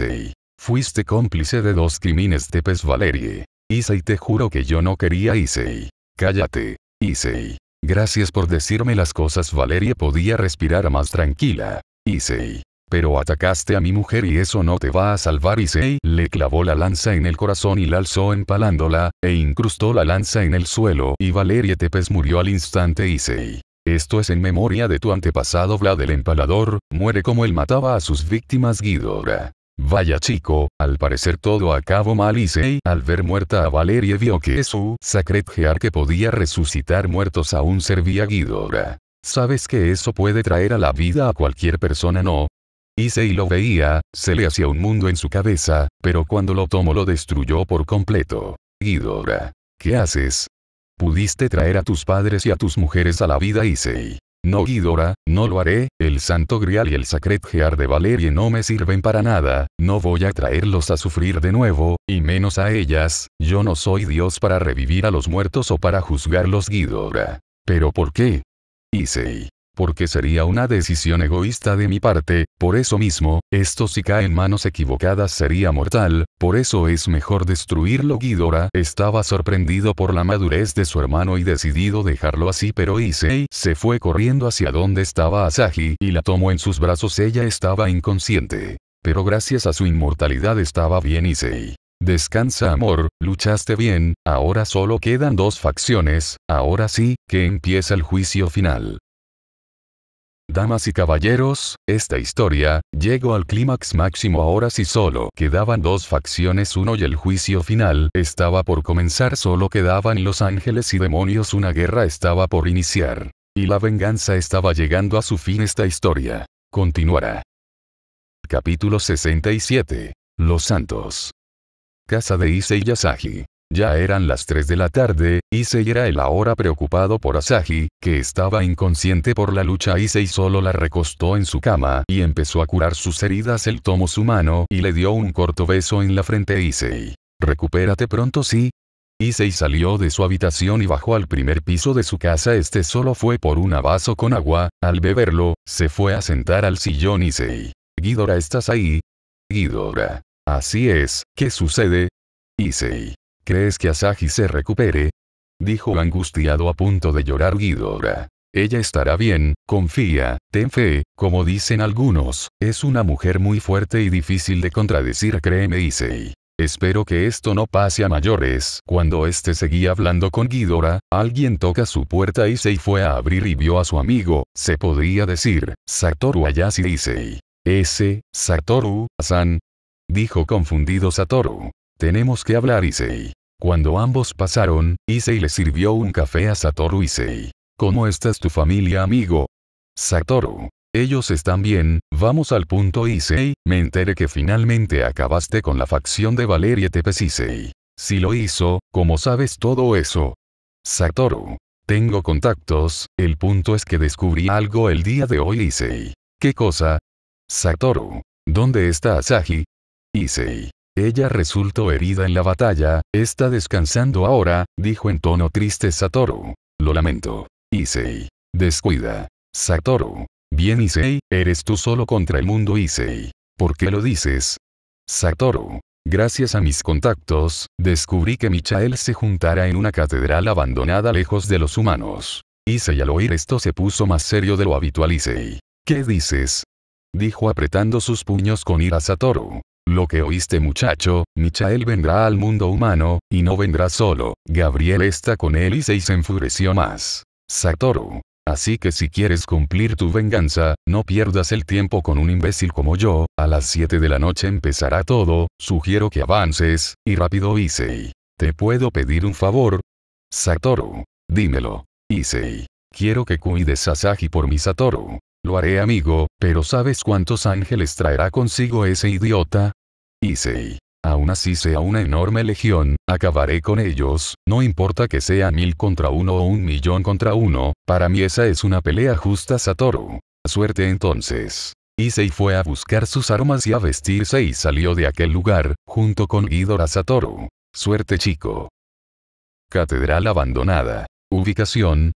Fuiste cómplice de dos crímenes tepes Valerie. Issei te juro que yo no quería Isei, Cállate. Isei. Gracias por decirme las cosas. Valeria podía respirar más tranquila. Isei, Pero atacaste a mi mujer y eso no te va a salvar. Isei le clavó la lanza en el corazón y la alzó empalándola, e incrustó la lanza en el suelo y Valeria Tepes murió al instante. Isei, Esto es en memoria de tu antepasado Vlad el Empalador, muere como él mataba a sus víctimas Guidora. Vaya chico, al parecer todo acabó mal y al ver muerta a Valeria vio que su Sacred Gear que podía resucitar muertos aún servía Guidora. ¿Sabes que eso puede traer a la vida a cualquier persona no? Issei lo veía, se le hacía un mundo en su cabeza, pero cuando lo tomó lo destruyó por completo. Guidora. ¿Qué haces? Pudiste traer a tus padres y a tus mujeres a la vida Isei. No Guidora, no lo haré, el Santo Grial y el Sacred Gear de Valerie no me sirven para nada, no voy a traerlos a sufrir de nuevo, y menos a ellas, yo no soy Dios para revivir a los muertos o para juzgarlos Guidora. ¿Pero por qué? Issei porque sería una decisión egoísta de mi parte, por eso mismo, esto si cae en manos equivocadas sería mortal, por eso es mejor destruirlo. Guidora estaba sorprendido por la madurez de su hermano y decidido dejarlo así pero Issei se fue corriendo hacia donde estaba Asahi y la tomó en sus brazos ella estaba inconsciente. Pero gracias a su inmortalidad estaba bien Issei. Descansa amor, luchaste bien, ahora solo quedan dos facciones, ahora sí, que empieza el juicio final. Damas y caballeros, esta historia, llegó al clímax máximo ahora si solo quedaban dos facciones uno y el juicio final estaba por comenzar solo quedaban los ángeles y demonios una guerra estaba por iniciar. Y la venganza estaba llegando a su fin esta historia. Continuará. Capítulo 67. Los Santos. Casa de y Yasagi. Ya eran las 3 de la tarde, Issei era el ahora preocupado por Asahi, que estaba inconsciente por la lucha. Issei solo la recostó en su cama y empezó a curar sus heridas. Él tomó su mano y le dio un corto beso en la frente a Recupérate pronto, sí, Issei salió de su habitación y bajó al primer piso de su casa. Este solo fue por un vaso con agua. Al beberlo, se fue a sentar al sillón Issei. Guidora, ¿estás ahí? Guidora. Así es, ¿qué sucede? Issei. ¿Crees que Asagi se recupere? Dijo angustiado a punto de llorar Ghidorah. Ella estará bien, confía, ten fe, como dicen algunos, es una mujer muy fuerte y difícil de contradecir créeme Issei. Espero que esto no pase a mayores. Cuando este seguía hablando con Ghidorah, alguien toca su puerta y Issei fue a abrir y vio a su amigo, se podría decir, Satoru Ayasi Issei. Ese, Satoru, Asan? Dijo confundido Satoru. Tenemos que hablar Issei. Cuando ambos pasaron, Issei le sirvió un café a Satoru Issei. ¿Cómo estás tu familia amigo? Satoru. Ellos están bien, vamos al punto Issei, me enteré que finalmente acabaste con la facción de Valeria Tepes Issei. Si lo hizo, ¿cómo sabes todo eso? Satoru. Tengo contactos, el punto es que descubrí algo el día de hoy Issei. ¿Qué cosa? Satoru. ¿Dónde está Asahi? Issei. Ella resultó herida en la batalla, está descansando ahora, dijo en tono triste Satoru. Lo lamento. Isei. Descuida. Satoru. Bien Isei, eres tú solo contra el mundo Isei. ¿Por qué lo dices? Satoru. Gracias a mis contactos, descubrí que Michael se juntara en una catedral abandonada lejos de los humanos. Isei al oír esto se puso más serio de lo habitual Isei. ¿Qué dices? Dijo apretando sus puños con ira Satoru. Lo que oíste muchacho, Michael vendrá al mundo humano, y no vendrá solo, Gabriel está con él y se enfureció más. Satoru. Así que si quieres cumplir tu venganza, no pierdas el tiempo con un imbécil como yo, a las 7 de la noche empezará todo, sugiero que avances, y rápido Isei. ¿Te puedo pedir un favor? Satoru. Dímelo. Isei. Quiero que cuides a Saji por mi Satoru. Lo haré amigo, pero ¿sabes cuántos ángeles traerá consigo ese idiota? Issei. Aún así sea una enorme legión, acabaré con ellos, no importa que sea mil contra uno o un millón contra uno, para mí esa es una pelea justa Satoru. Suerte entonces. Issei fue a buscar sus armas y a vestirse y salió de aquel lugar, junto con Idora Satoru. Suerte chico. Catedral abandonada. Ubicación.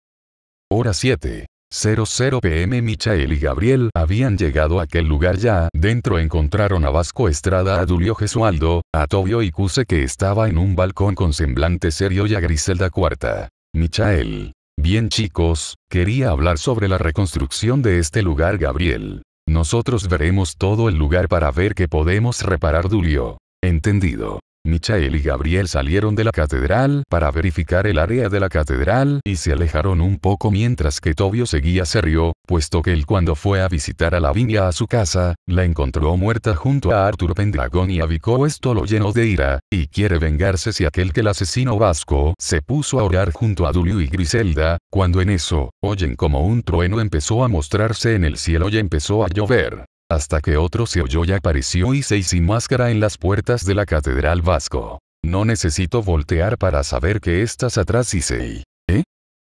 Hora 7. 00 pm Michael y Gabriel habían llegado a aquel lugar ya, dentro encontraron a Vasco Estrada, a Dulio Gesualdo, a Tobio y Cuse que estaba en un balcón con semblante serio y a Griselda Cuarta. Michael. Bien chicos, quería hablar sobre la reconstrucción de este lugar Gabriel. Nosotros veremos todo el lugar para ver qué podemos reparar Dulio. Entendido. Michael y Gabriel salieron de la catedral para verificar el área de la catedral y se alejaron un poco mientras que Tobio seguía serio, puesto que él cuando fue a visitar a la viña a su casa, la encontró muerta junto a Arthur Pendragon y a esto lo llenó de ira, y quiere vengarse si aquel que el asesino vasco se puso a orar junto a Dulio y Griselda, cuando en eso, oyen como un trueno empezó a mostrarse en el cielo y empezó a llover. Hasta que otro se oyó y apareció y se sin máscara en las puertas de la catedral vasco. No necesito voltear para saber que estás atrás Isei. ¿Eh?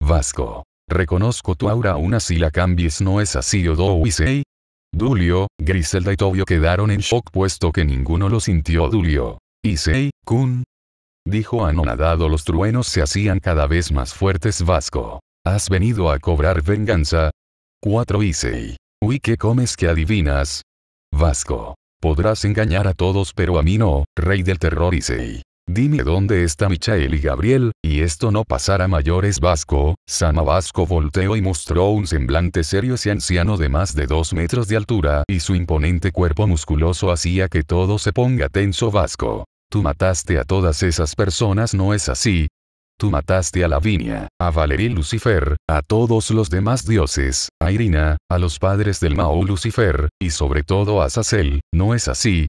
Vasco. Reconozco tu aura aún así la cambies no es así do Isei. Dulio, Griselda y Tobio quedaron en shock puesto que ninguno lo sintió Dulio. Isei, Kun. Dijo anonadado los truenos se hacían cada vez más fuertes Vasco. ¿Has venido a cobrar venganza? 4 Isei. Uy, ¿qué comes que adivinas? Vasco. Podrás engañar a todos pero a mí no, rey del terror Sei. Dime dónde está Michael y Gabriel, y esto no pasará mayores Vasco, Sama Vasco volteó y mostró un semblante serio y anciano de más de dos metros de altura y su imponente cuerpo musculoso hacía que todo se ponga tenso Vasco. Tú mataste a todas esas personas no es así, Tú mataste a Lavinia, a Valerie Lucifer, a todos los demás dioses, a Irina, a los padres del Mao Lucifer, y sobre todo a Sazel, ¿no es así?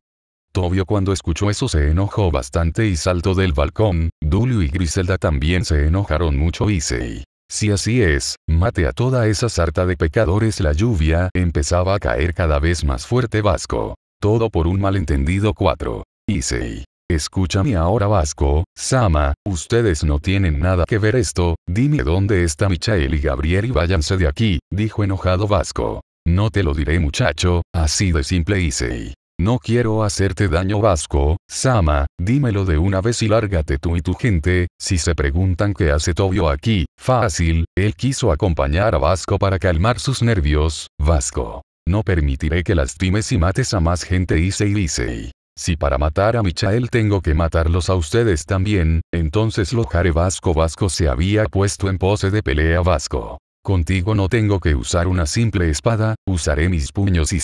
Tobio cuando escuchó eso se enojó bastante y saltó del balcón, Dulio y Griselda también se enojaron mucho y se... Si así es, mate a toda esa sarta de pecadores la lluvia empezaba a caer cada vez más fuerte vasco. Todo por un malentendido 4. se. Escúchame ahora Vasco, Sama, ustedes no tienen nada que ver esto, dime dónde está Michael y Gabriel y váyanse de aquí, dijo enojado Vasco. No te lo diré muchacho, así de simple hice. No quiero hacerte daño Vasco, Sama, dímelo de una vez y lárgate tú y tu gente, si se preguntan qué hace Tobio aquí, fácil, él quiso acompañar a Vasco para calmar sus nervios, Vasco. No permitiré que lastimes y mates a más gente Isei, dice. Si para matar a Michael tengo que matarlos a ustedes también, entonces lo haré Vasco Vasco se había puesto en pose de pelea Vasco. Contigo no tengo que usar una simple espada, usaré mis puños y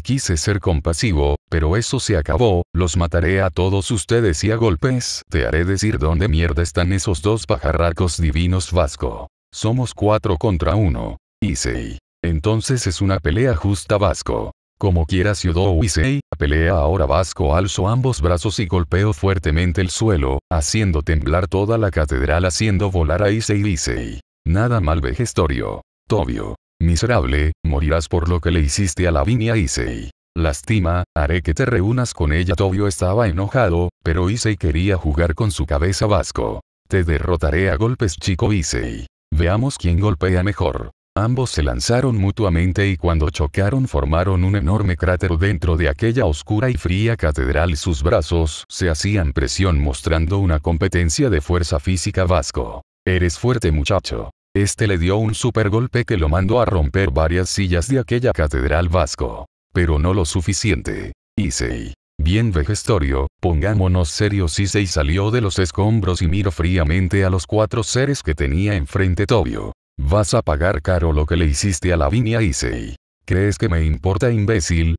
Quise ser compasivo, pero eso se acabó, los mataré a todos ustedes y a golpes te haré decir dónde mierda están esos dos pajarracos divinos Vasco. Somos cuatro contra uno. Isei. Entonces es una pelea justa Vasco. Como quiera Ciudad Issei, pelea ahora Vasco alzó ambos brazos y golpeó fuertemente el suelo, haciendo temblar toda la catedral haciendo volar a Issei Issei. Nada mal vejestorio. Tobio. Miserable, morirás por lo que le hiciste a la Lavinia Isei. Lástima, haré que te reúnas con ella. Tobio estaba enojado, pero Isei quería jugar con su cabeza vasco. Te derrotaré a golpes chico Isei. Veamos quién golpea mejor. Ambos se lanzaron mutuamente y cuando chocaron formaron un enorme cráter dentro de aquella oscura y fría catedral. Sus brazos se hacían presión mostrando una competencia de fuerza física vasco. Eres fuerte muchacho. Este le dio un super golpe que lo mandó a romper varias sillas de aquella catedral vasco. Pero no lo suficiente. Isei. Bien vejestorio, pongámonos serios Issei salió de los escombros y miró fríamente a los cuatro seres que tenía enfrente Tobio. Vas a pagar caro lo que le hiciste a la viña, Issei. ¿Crees que me importa imbécil?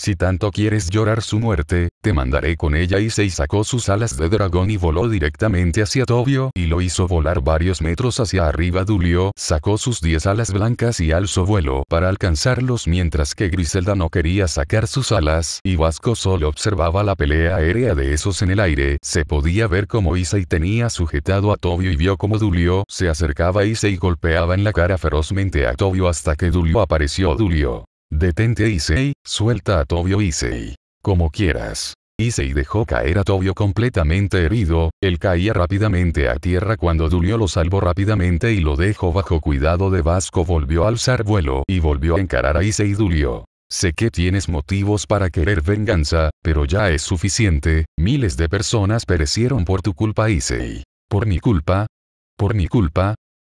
Si tanto quieres llorar su muerte, te mandaré con ella y sacó sus alas de dragón y voló directamente hacia Tobio y lo hizo volar varios metros hacia arriba Dulio sacó sus 10 alas blancas y alzó vuelo para alcanzarlos mientras que Griselda no quería sacar sus alas y Vasco solo observaba la pelea aérea de esos en el aire. Se podía ver cómo Issei tenía sujetado a Tobio y vio cómo Dulio se acercaba a Issei y golpeaba en la cara ferozmente a Tobio hasta que Dulio apareció Dulio Detente Issei, suelta a Tobio Issei. Como quieras. Issei dejó caer a Tobio completamente herido, él caía rápidamente a tierra cuando Dulio lo salvó rápidamente y lo dejó bajo cuidado de Vasco volvió a alzar vuelo y volvió a encarar a Issei Dulio. Sé que tienes motivos para querer venganza, pero ya es suficiente, miles de personas perecieron por tu culpa Issei. ¿Por mi culpa? ¿Por mi culpa?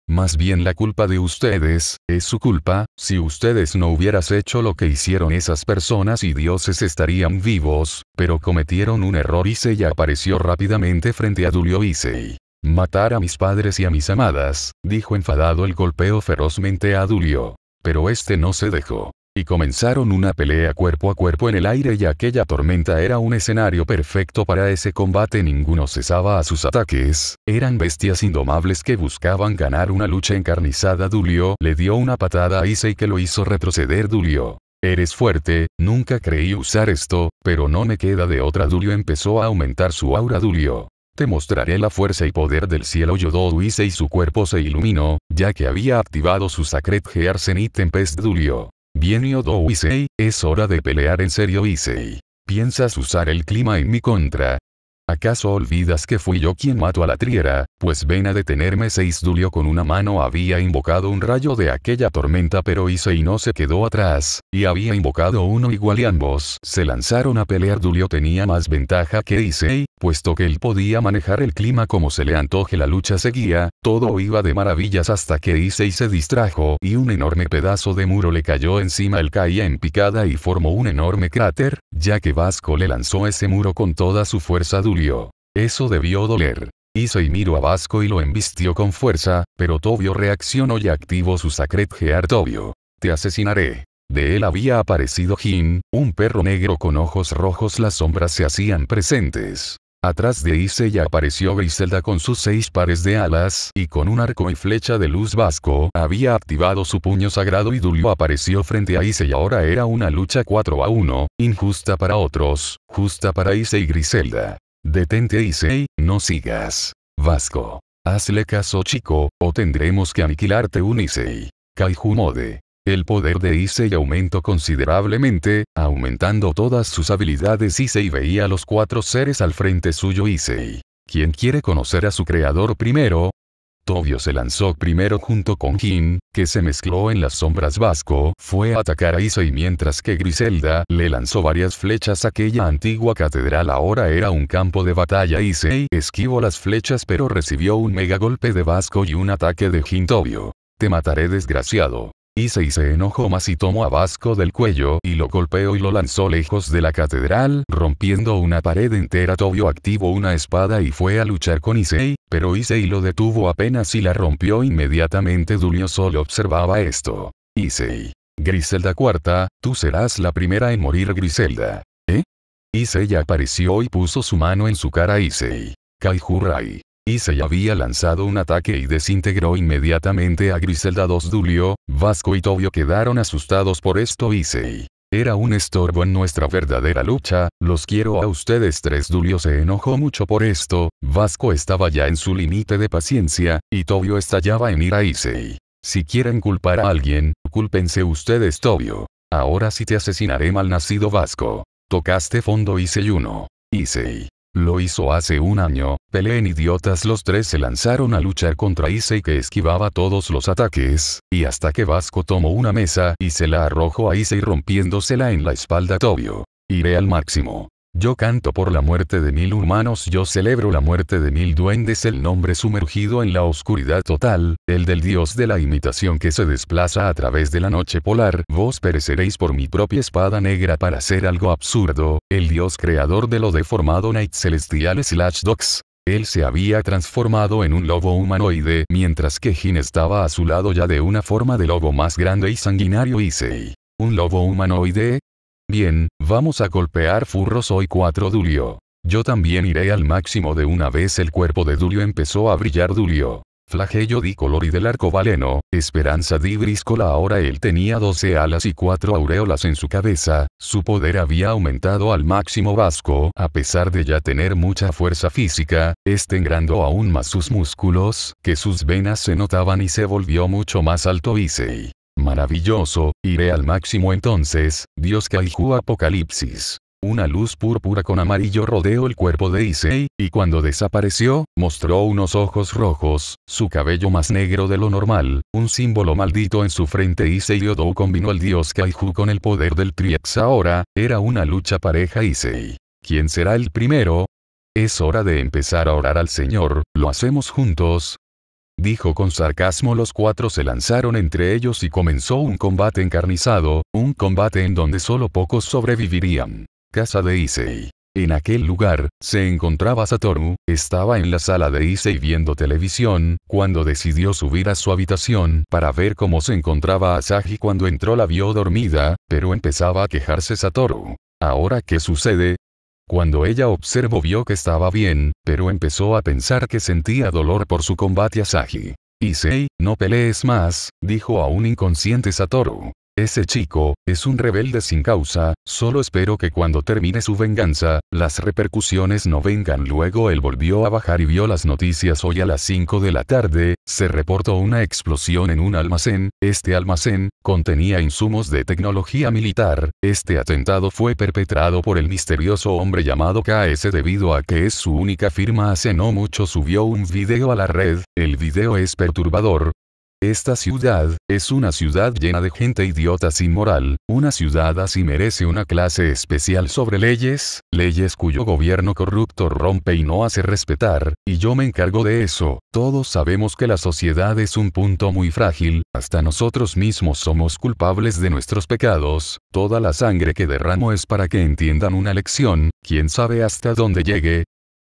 Más bien la culpa de ustedes, es su culpa, si ustedes no hubieras hecho lo que hicieron esas personas y dioses estarían vivos, pero cometieron un error y se apareció rápidamente frente a Dulio Issei. Matar a mis padres y a mis amadas, dijo enfadado el golpeo ferozmente a Dulio. Pero este no se dejó y comenzaron una pelea cuerpo a cuerpo en el aire y aquella tormenta era un escenario perfecto para ese combate ninguno cesaba a sus ataques, eran bestias indomables que buscaban ganar una lucha encarnizada Dulio le dio una patada a Issei que lo hizo retroceder Dulio. Eres fuerte, nunca creí usar esto, pero no me queda de otra Dulio empezó a aumentar su aura Dulio. Te mostraré la fuerza y poder del cielo Yodo Issei y su cuerpo se iluminó, ya que había activado su Sacred Gear y Tempest Dulio. Bien Yodo Issei, es hora de pelear en serio Issei. ¿Piensas usar el clima en mi contra? ¿Acaso olvidas que fui yo quien mató a la triera? Pues ven a detenerme Dulio con una mano había invocado un rayo de aquella tormenta pero hice y no se quedó atrás, y había invocado uno igual y ambos se lanzaron a pelear Dulio tenía más ventaja que Ise, puesto que él podía manejar el clima como se le antoje la lucha seguía, todo iba de maravillas hasta que Ise se distrajo y un enorme pedazo de muro le cayó encima él caía en picada y formó un enorme cráter, ya que Vasco le lanzó ese muro con toda su fuerza eso debió doler. Isei y miró a Vasco y lo embistió con fuerza, pero Tobio reaccionó y activó su Sacred Gear Tobio. Te asesinaré. De él había aparecido Jin, un perro negro con ojos rojos las sombras se hacían presentes. Atrás de ya apareció Griselda con sus seis pares de alas y con un arco y flecha de luz vasco había activado su puño sagrado y Dulio apareció frente a Ise y ahora era una lucha 4 a 1, injusta para otros, justa para Ise y Griselda. Detente Issei, no sigas. Vasco. Hazle caso chico, o tendremos que aniquilarte un Issei. Kaiju Mode. El poder de Issei aumentó considerablemente, aumentando todas sus habilidades Issei veía a los cuatro seres al frente suyo Issei. ¿Quién quiere conocer a su creador primero, Tobio se lanzó primero junto con Jin, que se mezcló en las sombras vasco, fue a atacar a y mientras que Griselda le lanzó varias flechas aquella antigua catedral ahora era un campo de batalla Issei esquivó las flechas pero recibió un mega golpe de vasco y un ataque de Jin Tobio. Te mataré desgraciado. Isei se enojó más y tomó a Vasco del cuello y lo golpeó y lo lanzó lejos de la catedral, rompiendo una pared entera. Tobio activó una espada y fue a luchar con Isei, pero Isei lo detuvo apenas y la rompió inmediatamente. Dulio solo observaba esto. Isei, Griselda cuarta, tú serás la primera en morir Griselda. ¿Eh? Isei apareció y puso su mano en su cara Isei, Rai. Issei había lanzado un ataque y desintegró inmediatamente a Griselda 2 Dulio, Vasco y Tobio quedaron asustados por esto Issei. Era un estorbo en nuestra verdadera lucha, los quiero a ustedes tres. Dulio se enojó mucho por esto, Vasco estaba ya en su límite de paciencia, y Tobio estallaba en ira Issei. Si quieren culpar a alguien, cúlpense ustedes Tobio. Ahora sí te asesinaré malnacido Vasco. Tocaste fondo Issei 1. Issei. Lo hizo hace un año, peleen idiotas los tres se lanzaron a luchar contra Issei que esquivaba todos los ataques, y hasta que Vasco tomó una mesa y se la arrojó a Issei rompiéndosela en la espalda Tobio. Iré al máximo. Yo canto por la muerte de mil humanos, yo celebro la muerte de mil duendes, el nombre sumergido en la oscuridad total, el del dios de la imitación que se desplaza a través de la noche polar, vos pereceréis por mi propia espada negra para hacer algo absurdo, el dios creador de lo deformado Night Celestial Slash Él se había transformado en un lobo humanoide, mientras que Jin estaba a su lado ya de una forma de lobo más grande y sanguinario sei: Un lobo humanoide, Bien, vamos a golpear furros hoy 4 Dulio. Yo también iré al máximo de una vez el cuerpo de Dulio empezó a brillar Dulio. Flagello di color y del arco valeno, esperanza di briscola ahora él tenía 12 alas y 4 aureolas en su cabeza, su poder había aumentado al máximo vasco, a pesar de ya tener mucha fuerza física, este engrandó aún más sus músculos, que sus venas se notaban y se volvió mucho más alto y Maravilloso, iré al máximo entonces, Dios Kaiju Apocalipsis. Una luz púrpura con amarillo rodeó el cuerpo de Issei, y cuando desapareció, mostró unos ojos rojos, su cabello más negro de lo normal, un símbolo maldito en su frente. Issei yodo combinó al dios Kaiju con el poder del Triex ahora, era una lucha pareja Issei. ¿Quién será el primero? Es hora de empezar a orar al Señor, lo hacemos juntos, Dijo con sarcasmo los cuatro se lanzaron entre ellos y comenzó un combate encarnizado, un combate en donde solo pocos sobrevivirían. Casa de isei En aquel lugar, se encontraba Satoru, estaba en la sala de isei viendo televisión, cuando decidió subir a su habitación para ver cómo se encontraba Asahi cuando entró la vio dormida, pero empezaba a quejarse Satoru. Ahora qué sucede, cuando ella observó vio que estaba bien, pero empezó a pensar que sentía dolor por su combate a Sagi. Issei, no pelees más, dijo a un inconsciente Satoru. Ese chico, es un rebelde sin causa, solo espero que cuando termine su venganza, las repercusiones no vengan. Luego él volvió a bajar y vio las noticias hoy a las 5 de la tarde, se reportó una explosión en un almacén, este almacén, contenía insumos de tecnología militar, este atentado fue perpetrado por el misterioso hombre llamado KS debido a que es su única firma hace no mucho subió un video a la red, el video es perturbador, esta ciudad, es una ciudad llena de gente idiota sin moral, una ciudad así merece una clase especial sobre leyes, leyes cuyo gobierno corrupto rompe y no hace respetar, y yo me encargo de eso, todos sabemos que la sociedad es un punto muy frágil, hasta nosotros mismos somos culpables de nuestros pecados, toda la sangre que derramo es para que entiendan una lección, quién sabe hasta dónde llegue,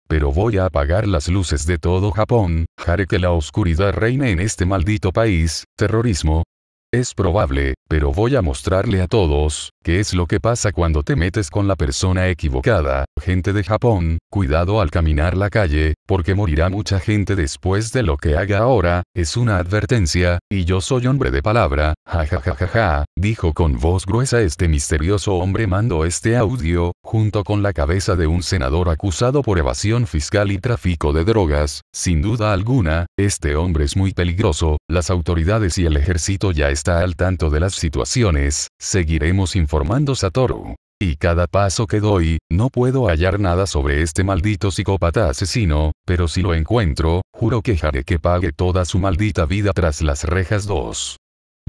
pero voy a apagar las luces de todo Japón, haré que la oscuridad reine en este maldito país, terrorismo. Es probable, pero voy a mostrarle a todos, qué es lo que pasa cuando te metes con la persona equivocada, gente de Japón, cuidado al caminar la calle, porque morirá mucha gente después de lo que haga ahora, es una advertencia, y yo soy hombre de palabra, jajajajaja, dijo con voz gruesa este misterioso hombre mando este audio, junto con la cabeza de un senador acusado por evasión fiscal y tráfico de drogas, sin duda alguna, este hombre es muy peligroso, las autoridades y el ejército ya está al tanto de las situaciones, seguiremos informando Satoru. Y cada paso que doy, no puedo hallar nada sobre este maldito psicópata asesino, pero si lo encuentro, juro que haré que pague toda su maldita vida tras las rejas 2.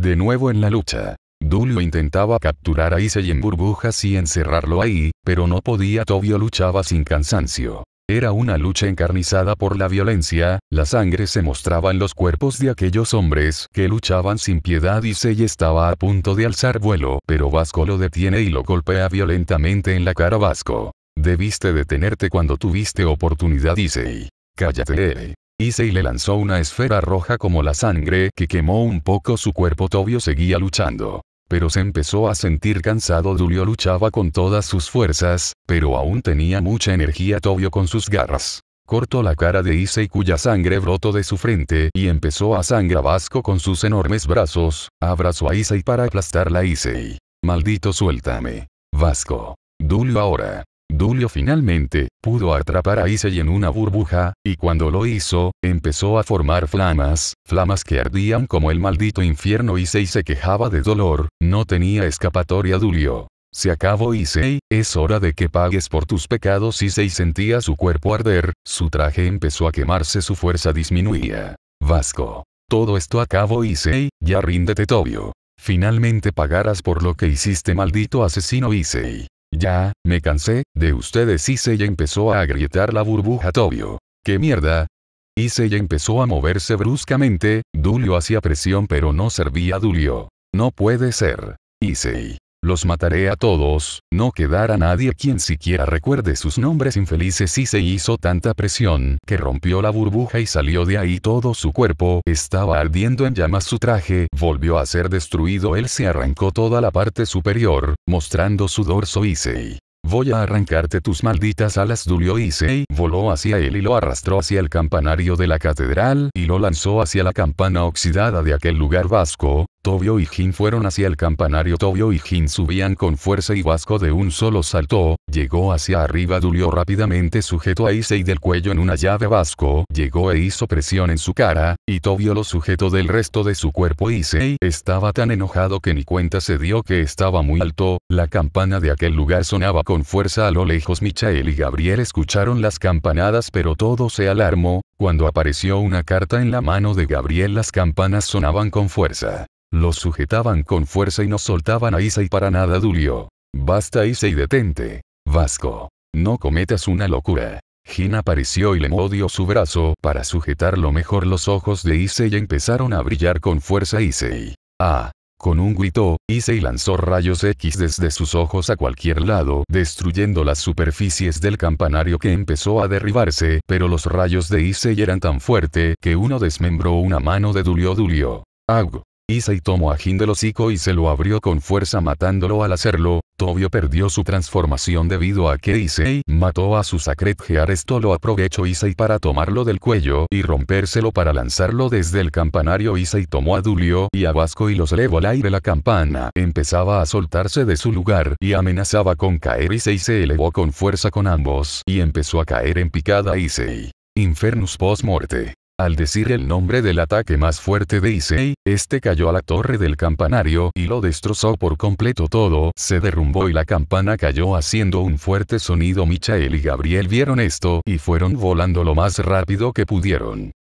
De nuevo en la lucha. Dulio intentaba capturar a Issei en burbujas y encerrarlo ahí, pero no podía Tobio luchaba sin cansancio. Era una lucha encarnizada por la violencia, la sangre se mostraba en los cuerpos de aquellos hombres que luchaban sin piedad y Sei estaba a punto de alzar vuelo, pero Vasco lo detiene y lo golpea violentamente en la cara Vasco. Debiste detenerte cuando tuviste oportunidad Issei. Cállate. Issei le lanzó una esfera roja como la sangre que quemó un poco su cuerpo Tobio seguía luchando pero se empezó a sentir cansado. Dulio luchaba con todas sus fuerzas, pero aún tenía mucha energía Tobio con sus garras. Cortó la cara de Issei cuya sangre brotó de su frente y empezó a sangrar Vasco con sus enormes brazos, abrazó a Issei para aplastarla Issei. Maldito suéltame. Vasco. Dulio ahora. Dulio finalmente, pudo atrapar a Issei en una burbuja, y cuando lo hizo, empezó a formar flamas, flamas que ardían como el maldito infierno Issei se quejaba de dolor, no tenía escapatoria Dulio. Se acabó Issei, es hora de que pagues por tus pecados Issei sentía su cuerpo arder, su traje empezó a quemarse su fuerza disminuía. Vasco. Todo esto acabó Issei, ya ríndete Tobio. Finalmente pagarás por lo que hiciste maldito asesino Issei. Ya, me cansé, de ustedes y empezó a agrietar la burbuja Tobio. ¿Qué mierda? y empezó a moverse bruscamente, Dulio hacía presión pero no servía a Dulio. No puede ser. y. Los mataré a todos, no quedará nadie quien siquiera recuerde sus nombres infelices y se hizo tanta presión, que rompió la burbuja y salió de ahí todo su cuerpo, estaba ardiendo en llamas su traje, volvió a ser destruido, él se arrancó toda la parte superior, mostrando su dorso Issei. Voy a arrancarte tus malditas alas Dulio Issei voló hacia él y lo arrastró hacia el campanario de la catedral y lo lanzó hacia la campana oxidada de aquel lugar vasco, Tobio y Jin fueron hacia el campanario. Tobio y Jin subían con fuerza y Vasco de un solo salto llegó hacia arriba. Dulio rápidamente sujetó a Isei del cuello en una llave. Vasco llegó e hizo presión en su cara, y Tobio lo sujetó del resto de su cuerpo. Issei estaba tan enojado que ni cuenta se dio que estaba muy alto. La campana de aquel lugar sonaba con fuerza a lo lejos. Michael y Gabriel escucharon las campanadas, pero todo se alarmó. Cuando apareció una carta en la mano de Gabriel, las campanas sonaban con fuerza. Lo sujetaban con fuerza y no soltaban a Issei para nada Dulio. Basta Issei detente. Vasco. No cometas una locura. Jin apareció y le modió su brazo para sujetarlo mejor los ojos de Issei empezaron a brillar con fuerza Issei. Ah. Con un grito, Issei lanzó rayos X desde sus ojos a cualquier lado, destruyendo las superficies del campanario que empezó a derribarse, pero los rayos de Issei eran tan fuerte que uno desmembró una mano de Dulio Dulio. Agu. Issei tomó a Jin hocico y se lo abrió con fuerza matándolo al hacerlo, Tobio perdió su transformación debido a que Issei mató a su Sacred Gear esto lo aprovechó Issei para tomarlo del cuello y rompérselo para lanzarlo desde el campanario Issei tomó a Dulio y a Vasco y los elevó al aire la campana empezaba a soltarse de su lugar y amenazaba con caer Issei se elevó con fuerza con ambos y empezó a caer en picada Issei. Infernus post-morte. Al decir el nombre del ataque más fuerte de Issei, este cayó a la torre del campanario y lo destrozó por completo todo, se derrumbó y la campana cayó haciendo un fuerte sonido Michael y Gabriel vieron esto y fueron volando lo más rápido que pudieron.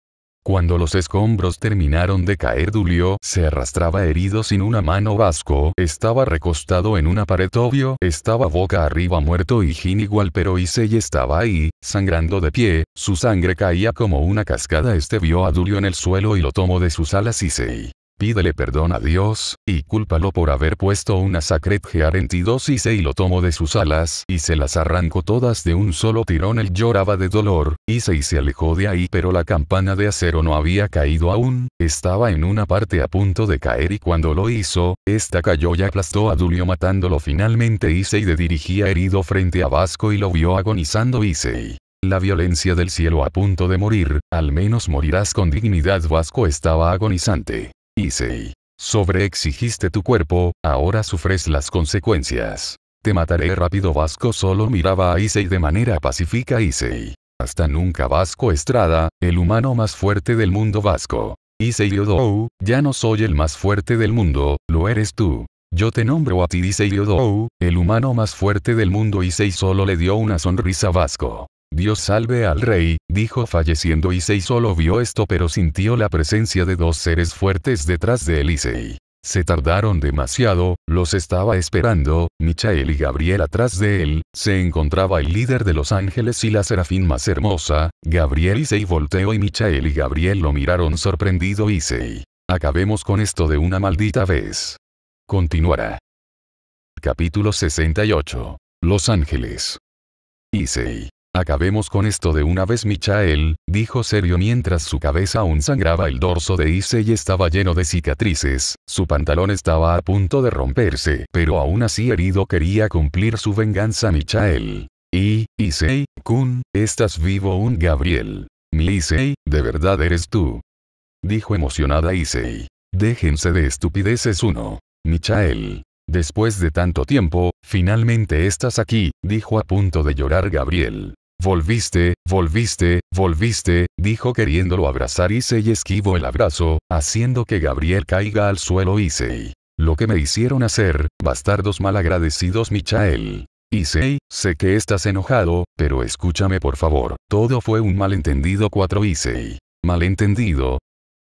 Cuando los escombros terminaron de caer Dulio se arrastraba herido sin una mano vasco, estaba recostado en una pared obvio, estaba boca arriba muerto y Jin igual pero Issei estaba ahí, sangrando de pie, su sangre caía como una cascada este vio a Dulio en el suelo y lo tomó de sus alas se. Pídele perdón a Dios, y cúlpalo por haber puesto una gear en ti dos y se lo tomó de sus alas y se las arrancó todas de un solo tirón. Él lloraba de dolor, y se y se alejó de ahí pero la campana de acero no había caído aún, estaba en una parte a punto de caer y cuando lo hizo, esta cayó y aplastó a Dulio matándolo finalmente y de dirigía herido frente a Vasco y lo vio agonizando y y la violencia del cielo a punto de morir, al menos morirás con dignidad Vasco estaba agonizante. Isei, Sobreexigiste tu cuerpo, ahora sufres las consecuencias. Te mataré rápido Vasco solo miraba a Isei de manera pacífica Isei, Hasta nunca Vasco Estrada, el humano más fuerte del mundo vasco. Isei Yodou, ya no soy el más fuerte del mundo, lo eres tú. Yo te nombro a ti Isei Yodou, el humano más fuerte del mundo Isei solo le dio una sonrisa Vasco. Dios salve al rey, dijo falleciendo Issei solo vio esto pero sintió la presencia de dos seres fuertes detrás de Elisei. Se tardaron demasiado, los estaba esperando, Michael y Gabriel atrás de él, se encontraba el líder de los ángeles y la serafín más hermosa, Gabriel Issei volteó y Michael y Gabriel lo miraron sorprendido Issei. Acabemos con esto de una maldita vez. Continuará. Capítulo 68. Los ángeles. Isei. Acabemos con esto de una vez Michael, dijo serio mientras su cabeza aún sangraba el dorso de Issei estaba lleno de cicatrices, su pantalón estaba a punto de romperse, pero aún así herido quería cumplir su venganza Michael. Y, Issei, Kun, estás vivo un Gabriel. Mi de verdad eres tú. Dijo emocionada Isei. Déjense de estupideces uno. Michael. Después de tanto tiempo, finalmente estás aquí, dijo a punto de llorar Gabriel. Volviste, volviste, volviste, dijo queriéndolo abrazar Issei y esquivo el abrazo, haciendo que Gabriel caiga al suelo Issei. Lo que me hicieron hacer, bastardos malagradecidos Michael. Issei, sé que estás enojado, pero escúchame por favor, todo fue un malentendido 4 Issei. Malentendido,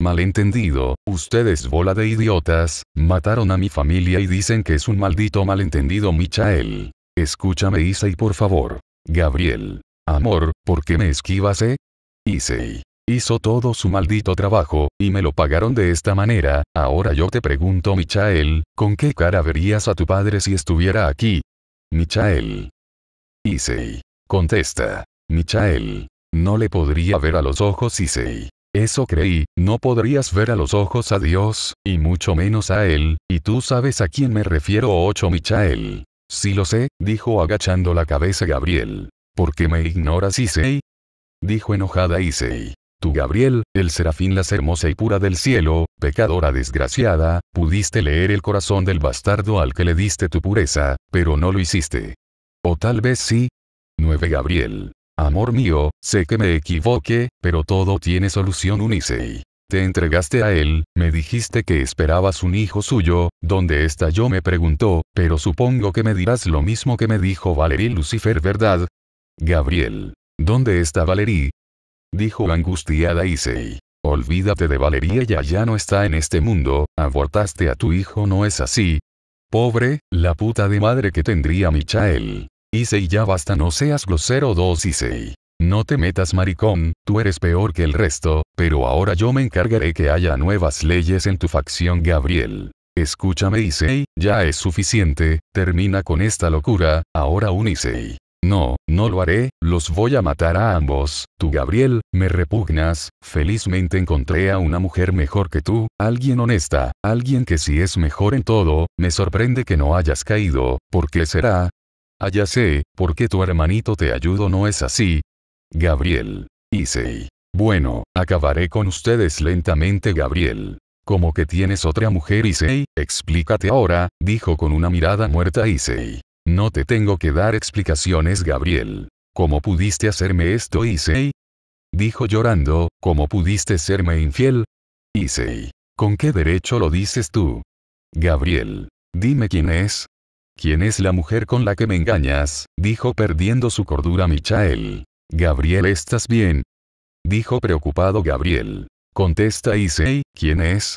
Malentendido, ustedes bola de idiotas, mataron a mi familia y dicen que es un maldito malentendido Michael. Escúchame Issei por favor. Gabriel. Amor, ¿por qué me eh? Isei. Hizo todo su maldito trabajo, y me lo pagaron de esta manera, ahora yo te pregunto Michael, ¿con qué cara verías a tu padre si estuviera aquí? Michael. Issei. Contesta. Michael. No le podría ver a los ojos Isei. Eso creí, no podrías ver a los ojos a Dios, y mucho menos a Él, y tú sabes a quién me refiero ocho. Michael. Sí lo sé, dijo agachando la cabeza Gabriel. ¿Por qué me ignoras Issei? Dijo enojada Issei. Tú Gabriel, el serafín la hermosa y pura del cielo, pecadora desgraciada, pudiste leer el corazón del bastardo al que le diste tu pureza, pero no lo hiciste. O tal vez sí. 9 Gabriel. Amor mío, sé que me equivoqué, pero todo tiene solución Unisei. Te entregaste a él, me dijiste que esperabas un hijo suyo, donde está yo me preguntó, pero supongo que me dirás lo mismo que me dijo Valerie Lucifer, ¿verdad? Gabriel. ¿Dónde está Valerie? Dijo angustiada Issei. Olvídate de Valerie, ella ya no está en este mundo, abortaste a tu hijo, ¿no es así? Pobre, la puta de madre que tendría Michael. Issei ya basta, no seas grosero dos Issei. No te metas maricón, tú eres peor que el resto, pero ahora yo me encargaré que haya nuevas leyes en tu facción Gabriel. Escúchame Issei, ya es suficiente, termina con esta locura, ahora un no, no lo haré, los voy a matar a ambos. Tú Gabriel, me repugnas, felizmente encontré a una mujer mejor que tú, alguien honesta, alguien que si es mejor en todo, me sorprende que no hayas caído, ¿por qué será? Allá ah, sé, porque tu hermanito te ayudo no es así. Gabriel. Issei. Bueno, acabaré con ustedes lentamente Gabriel. Como que tienes otra mujer Issei, explícate ahora, dijo con una mirada muerta Issei. No te tengo que dar explicaciones, Gabriel. ¿Cómo pudiste hacerme esto, Issei? Dijo llorando, ¿cómo pudiste serme infiel? Issei, ¿con qué derecho lo dices tú? Gabriel, dime quién es. ¿Quién es la mujer con la que me engañas? dijo perdiendo su cordura Michael. Gabriel, ¿estás bien? dijo preocupado Gabriel. Contesta Issei, ¿quién es?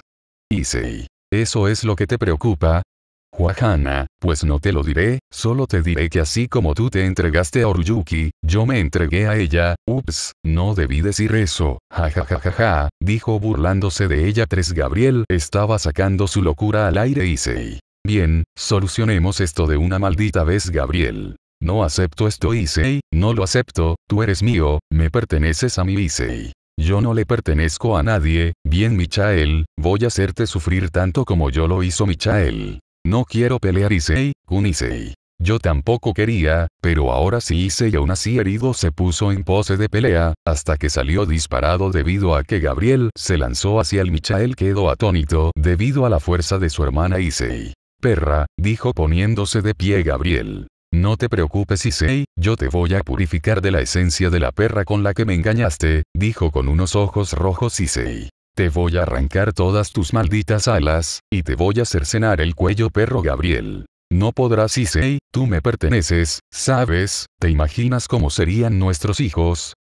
Issei, ¿eso es lo que te preocupa? Guajana, pues no te lo diré, solo te diré que así como tú te entregaste a Oruyuki, yo me entregué a ella, ups, no debí decir eso, jajajajaja, dijo burlándose de ella tres Gabriel estaba sacando su locura al aire y Bien, solucionemos esto de una maldita vez Gabriel. No acepto esto Issei, no lo acepto, tú eres mío, me perteneces a mí Issei. Yo no le pertenezco a nadie, bien Michael, voy a hacerte sufrir tanto como yo lo hizo Michael. No quiero pelear Issei, un Issei. Yo tampoco quería, pero ahora sí Issei aún así herido se puso en pose de pelea, hasta que salió disparado debido a que Gabriel se lanzó hacia el Michael quedó atónito debido a la fuerza de su hermana Issei. Perra, dijo poniéndose de pie Gabriel. No te preocupes Issei, yo te voy a purificar de la esencia de la perra con la que me engañaste, dijo con unos ojos rojos Issei. Te voy a arrancar todas tus malditas alas, y te voy a cercenar el cuello perro Gabriel. No podrás Issei, tú me perteneces, ¿sabes? ¿Te imaginas cómo serían nuestros hijos?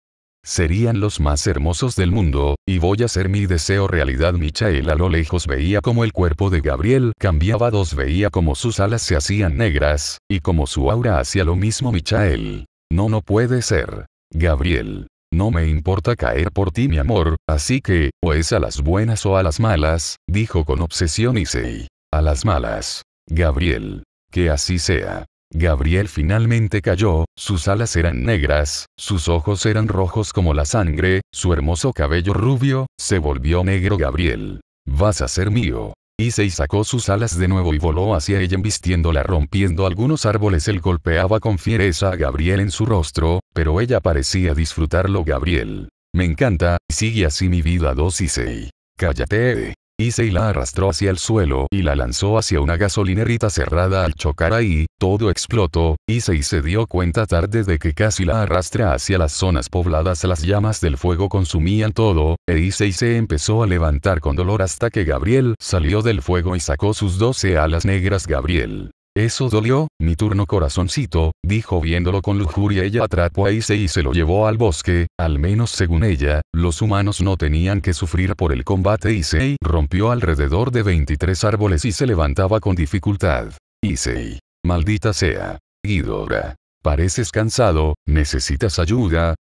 Serían los más hermosos del mundo, y voy a hacer mi deseo realidad. Michael a lo lejos veía como el cuerpo de Gabriel cambiaba dos, veía como sus alas se hacían negras, y como su aura hacía lo mismo Michael. No, no puede ser. Gabriel, no me importa caer por ti mi amor, así que, o es pues, a las buenas o a las malas, dijo con obsesión Issei. A las malas. Gabriel. Que así sea. Gabriel finalmente cayó, sus alas eran negras, sus ojos eran rojos como la sangre, su hermoso cabello rubio, se volvió negro Gabriel. Vas a ser mío. Issei sacó sus alas de nuevo y voló hacia ella embistiéndola rompiendo algunos árboles. Él golpeaba con fiereza a Gabriel en su rostro, pero ella parecía disfrutarlo. Gabriel. Me encanta, sigue así mi vida 2 Issei. Cállate. Y la arrastró hacia el suelo y la lanzó hacia una gasolinerita cerrada al chocar ahí, todo explotó, y se dio cuenta tarde de que casi la arrastra hacia las zonas pobladas las llamas del fuego consumían todo, e y se empezó a levantar con dolor hasta que Gabriel salió del fuego y sacó sus doce alas negras Gabriel eso dolió, mi turno corazoncito, dijo viéndolo con lujuria ella atrapó a Isei y se lo llevó al bosque, al menos según ella, los humanos no tenían que sufrir por el combate Isei, rompió alrededor de 23 árboles y se levantaba con dificultad. Isei. Maldita sea. Guidora. Pareces cansado, necesitas ayuda.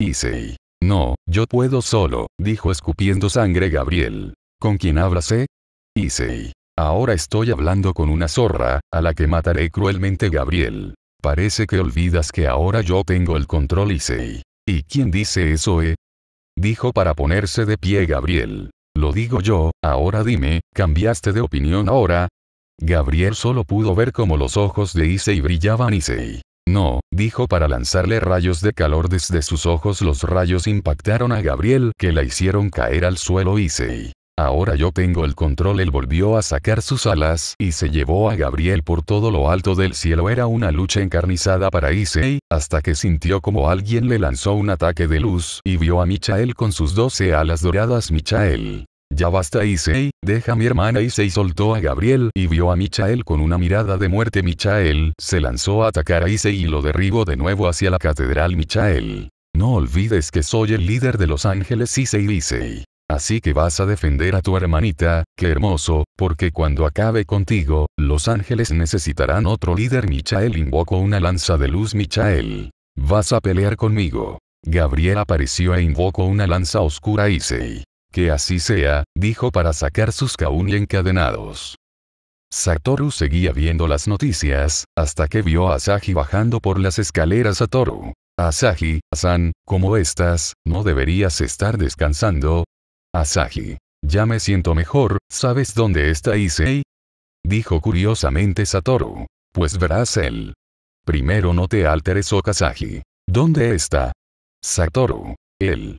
Isei. No, yo puedo solo, dijo escupiendo sangre Gabriel. ¿Con quién eh? Isei. Ahora estoy hablando con una zorra, a la que mataré cruelmente Gabriel. Parece que olvidas que ahora yo tengo el control Issei. ¿Y quién dice eso, eh? Dijo para ponerse de pie Gabriel. Lo digo yo, ahora dime, ¿cambiaste de opinión ahora? Gabriel solo pudo ver cómo los ojos de Issei brillaban Issei. No, dijo para lanzarle rayos de calor desde sus ojos los rayos impactaron a Gabriel que la hicieron caer al suelo Issei. Ahora yo tengo el control. Él volvió a sacar sus alas y se llevó a Gabriel por todo lo alto del cielo. Era una lucha encarnizada para Issei, hasta que sintió como alguien le lanzó un ataque de luz y vio a Michael con sus doce alas doradas. Michael. Ya basta Issei, deja a mi hermana Issei soltó a Gabriel y vio a Michael con una mirada de muerte Michael se lanzó a atacar a Issei y lo derribó de nuevo hacia la catedral Michael. No olvides que soy el líder de los ángeles Issei Issei así que vas a defender a tu hermanita, qué hermoso, porque cuando acabe contigo, los ángeles necesitarán otro líder Michael invocó una lanza de luz Michael. Vas a pelear conmigo. Gabriel apareció e invocó una lanza oscura Issei. Que así sea, dijo para sacar sus Kaun y encadenados. Satoru seguía viendo las noticias, hasta que vio a Asahi bajando por las escaleras a Satoru. Asahi, Asan, como estás? No deberías estar descansando, Asahi. Ya me siento mejor, ¿sabes dónde está Issei? Dijo curiosamente Satoru. Pues verás él. Primero no te alteres Kasagi. ¿Dónde está? Satoru. Él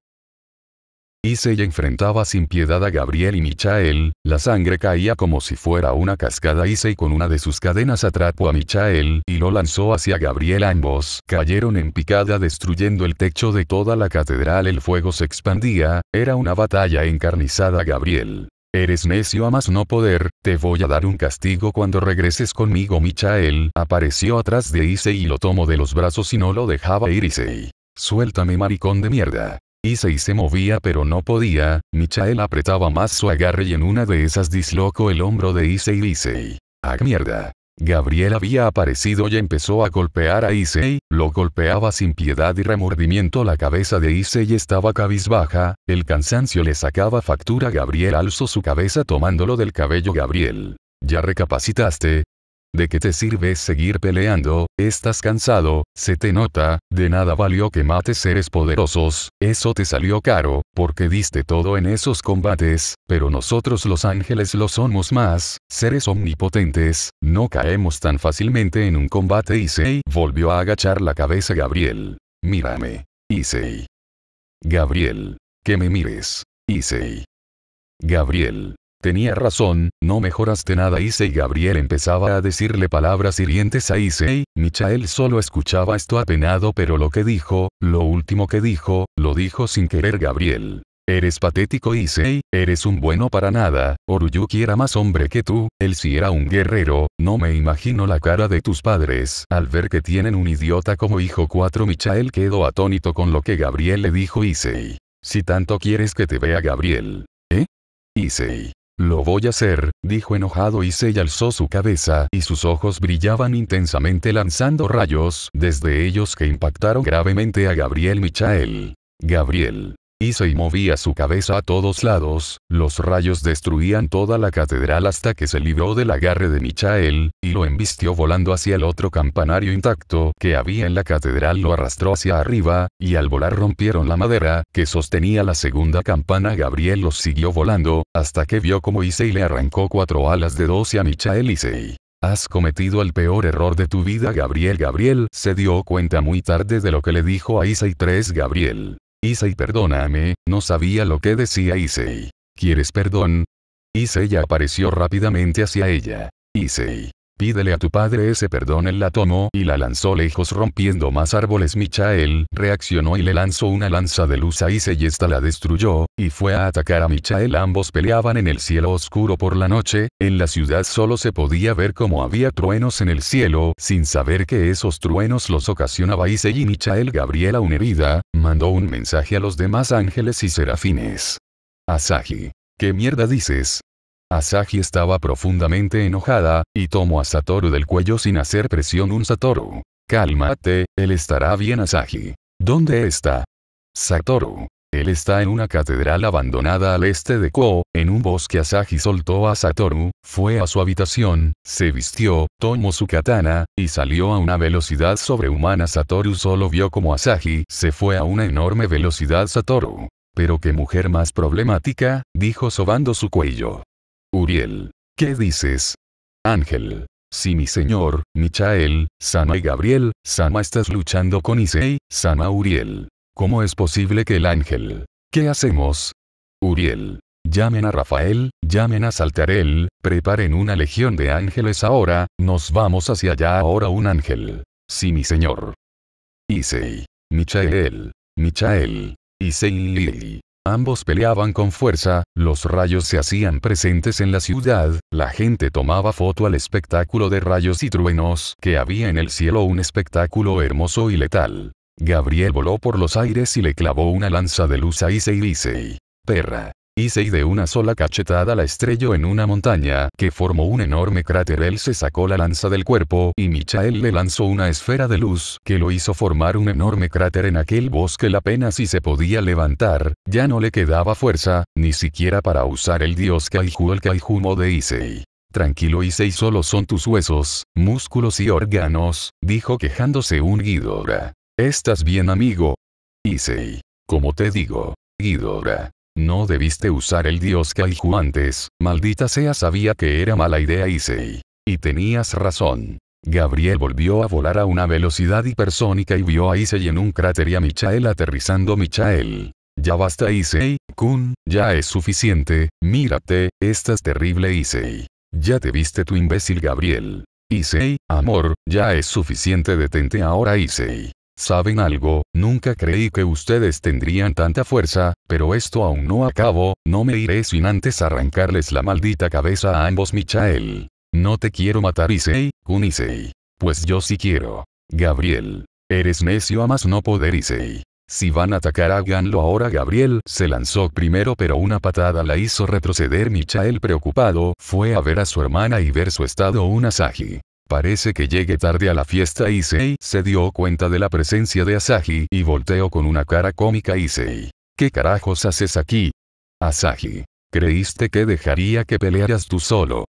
y enfrentaba sin piedad a Gabriel y Michael, la sangre caía como si fuera una cascada y con una de sus cadenas atrapó a Michael y lo lanzó hacia Gabriel ambos cayeron en picada destruyendo el techo de toda la catedral el fuego se expandía, era una batalla encarnizada Gabriel. Eres necio a más no poder, te voy a dar un castigo cuando regreses conmigo Michael apareció atrás de Issei y lo tomó de los brazos y no lo dejaba ir Issei. Suéltame maricón de mierda y se movía pero no podía, Michael apretaba más su agarre y en una de esas dislocó el hombro de Issei y ¡Ah, mierda! Gabriel había aparecido y empezó a golpear a Issei, lo golpeaba sin piedad y remordimiento la cabeza de Issei estaba cabizbaja, el cansancio le sacaba factura Gabriel alzó su cabeza tomándolo del cabello Gabriel. Ya recapacitaste, ¿De qué te sirve seguir peleando? Estás cansado, se te nota, de nada valió que mates seres poderosos, eso te salió caro, porque diste todo en esos combates, pero nosotros los ángeles lo somos más, seres omnipotentes, no caemos tan fácilmente en un combate. se volvió a agachar la cabeza Gabriel. Mírame. Isei. Gabriel. Que me mires. Isei. Gabriel. Tenía razón, no mejoraste nada Issei Gabriel empezaba a decirle palabras hirientes a Isei, Michael solo escuchaba esto apenado pero lo que dijo, lo último que dijo, lo dijo sin querer Gabriel. Eres patético Isei, eres un bueno para nada, Oruyuki era más hombre que tú, él si era un guerrero, no me imagino la cara de tus padres al ver que tienen un idiota como hijo 4 Michael quedó atónito con lo que Gabriel le dijo Issei. Si tanto quieres que te vea Gabriel. ¿Eh? Isei. Lo voy a hacer, dijo enojado y se alzó su cabeza y sus ojos brillaban intensamente lanzando rayos desde ellos que impactaron gravemente a Gabriel Michael. Gabriel y movía su cabeza a todos lados, los rayos destruían toda la catedral hasta que se libró del agarre de Michael, y lo embistió volando hacia el otro campanario intacto que había en la catedral lo arrastró hacia arriba, y al volar rompieron la madera, que sostenía la segunda campana Gabriel los siguió volando, hasta que vio como Issei le arrancó cuatro alas de dos a Michael Issei. Has cometido el peor error de tu vida Gabriel Gabriel se dio cuenta muy tarde de lo que le dijo a Issei 3 Gabriel. Issei perdóname, no sabía lo que decía Issei. ¿Quieres perdón? Issei apareció rápidamente hacia ella. Issei, Pídele a tu padre ese perdón. Él la tomó y la lanzó lejos rompiendo más árboles. Michael reaccionó y le lanzó una lanza de luz a Ise y esta la destruyó, y fue a atacar a Michael. Ambos peleaban en el cielo oscuro por la noche, en la ciudad solo se podía ver como había truenos en el cielo, sin saber que esos truenos los ocasionaba Ise y Michael. Gabriela, una herida, mandó un mensaje a los demás ángeles y serafines. Asagi, ¿Qué mierda dices? Asagi estaba profundamente enojada, y tomó a Satoru del cuello sin hacer presión un Satoru. Cálmate, él estará bien Asagi. ¿Dónde está? Satoru. Él está en una catedral abandonada al este de Ko, en un bosque Asagi soltó a Satoru, fue a su habitación, se vistió, tomó su katana, y salió a una velocidad sobrehumana Satoru solo vio como Asagi se fue a una enorme velocidad Satoru. Pero qué mujer más problemática, dijo sobando su cuello. Uriel. ¿Qué dices? Ángel. Si mi señor, Michael, Sama y Gabriel, Sama estás luchando con Issei, Sama Uriel. ¿Cómo es posible que el ángel? ¿Qué hacemos? Uriel. Llamen a Rafael, llamen a Saltarel, preparen una legión de ángeles ahora, nos vamos hacia allá ahora un ángel. Sí mi señor. Issei. Michael. Michael. Issei Lili. Ambos peleaban con fuerza, los rayos se hacían presentes en la ciudad, la gente tomaba foto al espectáculo de rayos y truenos que había en el cielo un espectáculo hermoso y letal. Gabriel voló por los aires y le clavó una lanza de luz a Issei Issei. Perra. Isei de una sola cachetada la estrelló en una montaña, que formó un enorme cráter. Él se sacó la lanza del cuerpo, y Michael le lanzó una esfera de luz, que lo hizo formar un enorme cráter en aquel bosque. La pena si se podía levantar, ya no le quedaba fuerza, ni siquiera para usar el dios Kaiju el Kaijumo de Issei. Tranquilo Issei solo son tus huesos, músculos y órganos, dijo quejándose un Ghidorah. Estás bien amigo. Issei. Como te digo, Ghidorah. No debiste usar el dios Kaiju antes, maldita sea sabía que era mala idea Isei. Y tenías razón. Gabriel volvió a volar a una velocidad hipersónica y vio a Isei en un cráter y a Michael aterrizando Michael. Ya basta Isei, Kun, ya es suficiente, mírate, estás terrible Isei. Ya te viste tu imbécil Gabriel. Isei, amor, ya es suficiente detente ahora Isei. ¿Saben algo? Nunca creí que ustedes tendrían tanta fuerza, pero esto aún no acabo, no me iré sin antes arrancarles la maldita cabeza a ambos Michael. No te quiero matar Issei, un Pues yo sí quiero. Gabriel. Eres necio a más no poder Issei. Si van a atacar háganlo ahora Gabriel se lanzó primero pero una patada la hizo retroceder Michael preocupado, fue a ver a su hermana y ver su estado un Saji. Parece que llegué tarde a la fiesta Issei se dio cuenta de la presencia de Asahi y volteó con una cara cómica Issei. ¿Qué carajos haces aquí? Asahi. Creíste que dejaría que pelearas tú solo.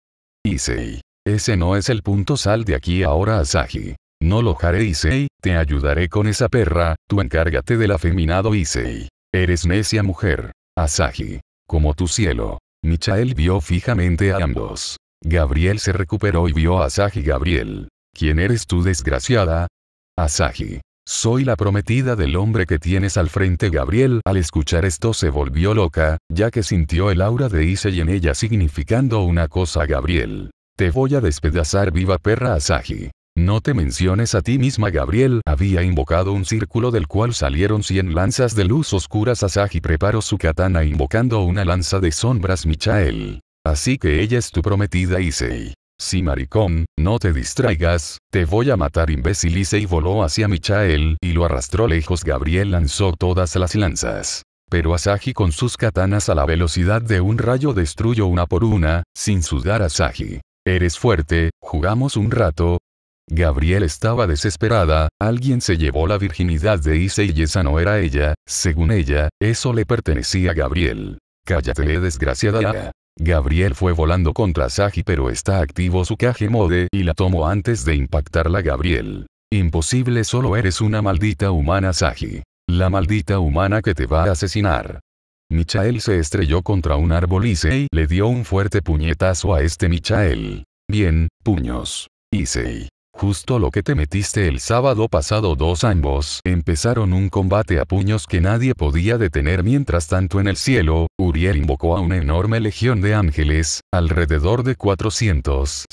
Issei. Ese no es el punto sal de aquí ahora Asahi. No lo haré Issei, te ayudaré con esa perra, tú encárgate del afeminado Issei. Eres necia mujer. Asahi. Como tu cielo. Michael vio fijamente a ambos. Gabriel se recuperó y vio a Saji Gabriel. ¿Quién eres tú desgraciada? Saji. Soy la prometida del hombre que tienes al frente. Gabriel al escuchar esto se volvió loca, ya que sintió el aura de Issei en ella significando una cosa Gabriel. Te voy a despedazar viva perra Saji. No te menciones a ti misma Gabriel había invocado un círculo del cual salieron cien lanzas de luz oscuras Saji preparó su katana invocando una lanza de sombras Michael. Así que ella es tu prometida Isei. Si maricón, no te distraigas, te voy a matar imbécil Issei voló hacia Michael y lo arrastró lejos Gabriel lanzó todas las lanzas. Pero Asahi con sus katanas a la velocidad de un rayo destruyó una por una, sin sudar Asahi. Eres fuerte, jugamos un rato. Gabriel estaba desesperada, alguien se llevó la virginidad de Isei y esa no era ella, según ella, eso le pertenecía a Gabriel. Cállate desgraciada. Gabriel fue volando contra Saji, pero está activo su Kage Mode y la tomó antes de impactarla Gabriel. Imposible solo eres una maldita humana Saji, La maldita humana que te va a asesinar. Michael se estrelló contra un árbol y Sei le dio un fuerte puñetazo a este Michael. Bien, puños. Sei. Justo lo que te metiste el sábado pasado dos ambos empezaron un combate a puños que nadie podía detener mientras tanto en el cielo, Uriel invocó a una enorme legión de ángeles, alrededor de 400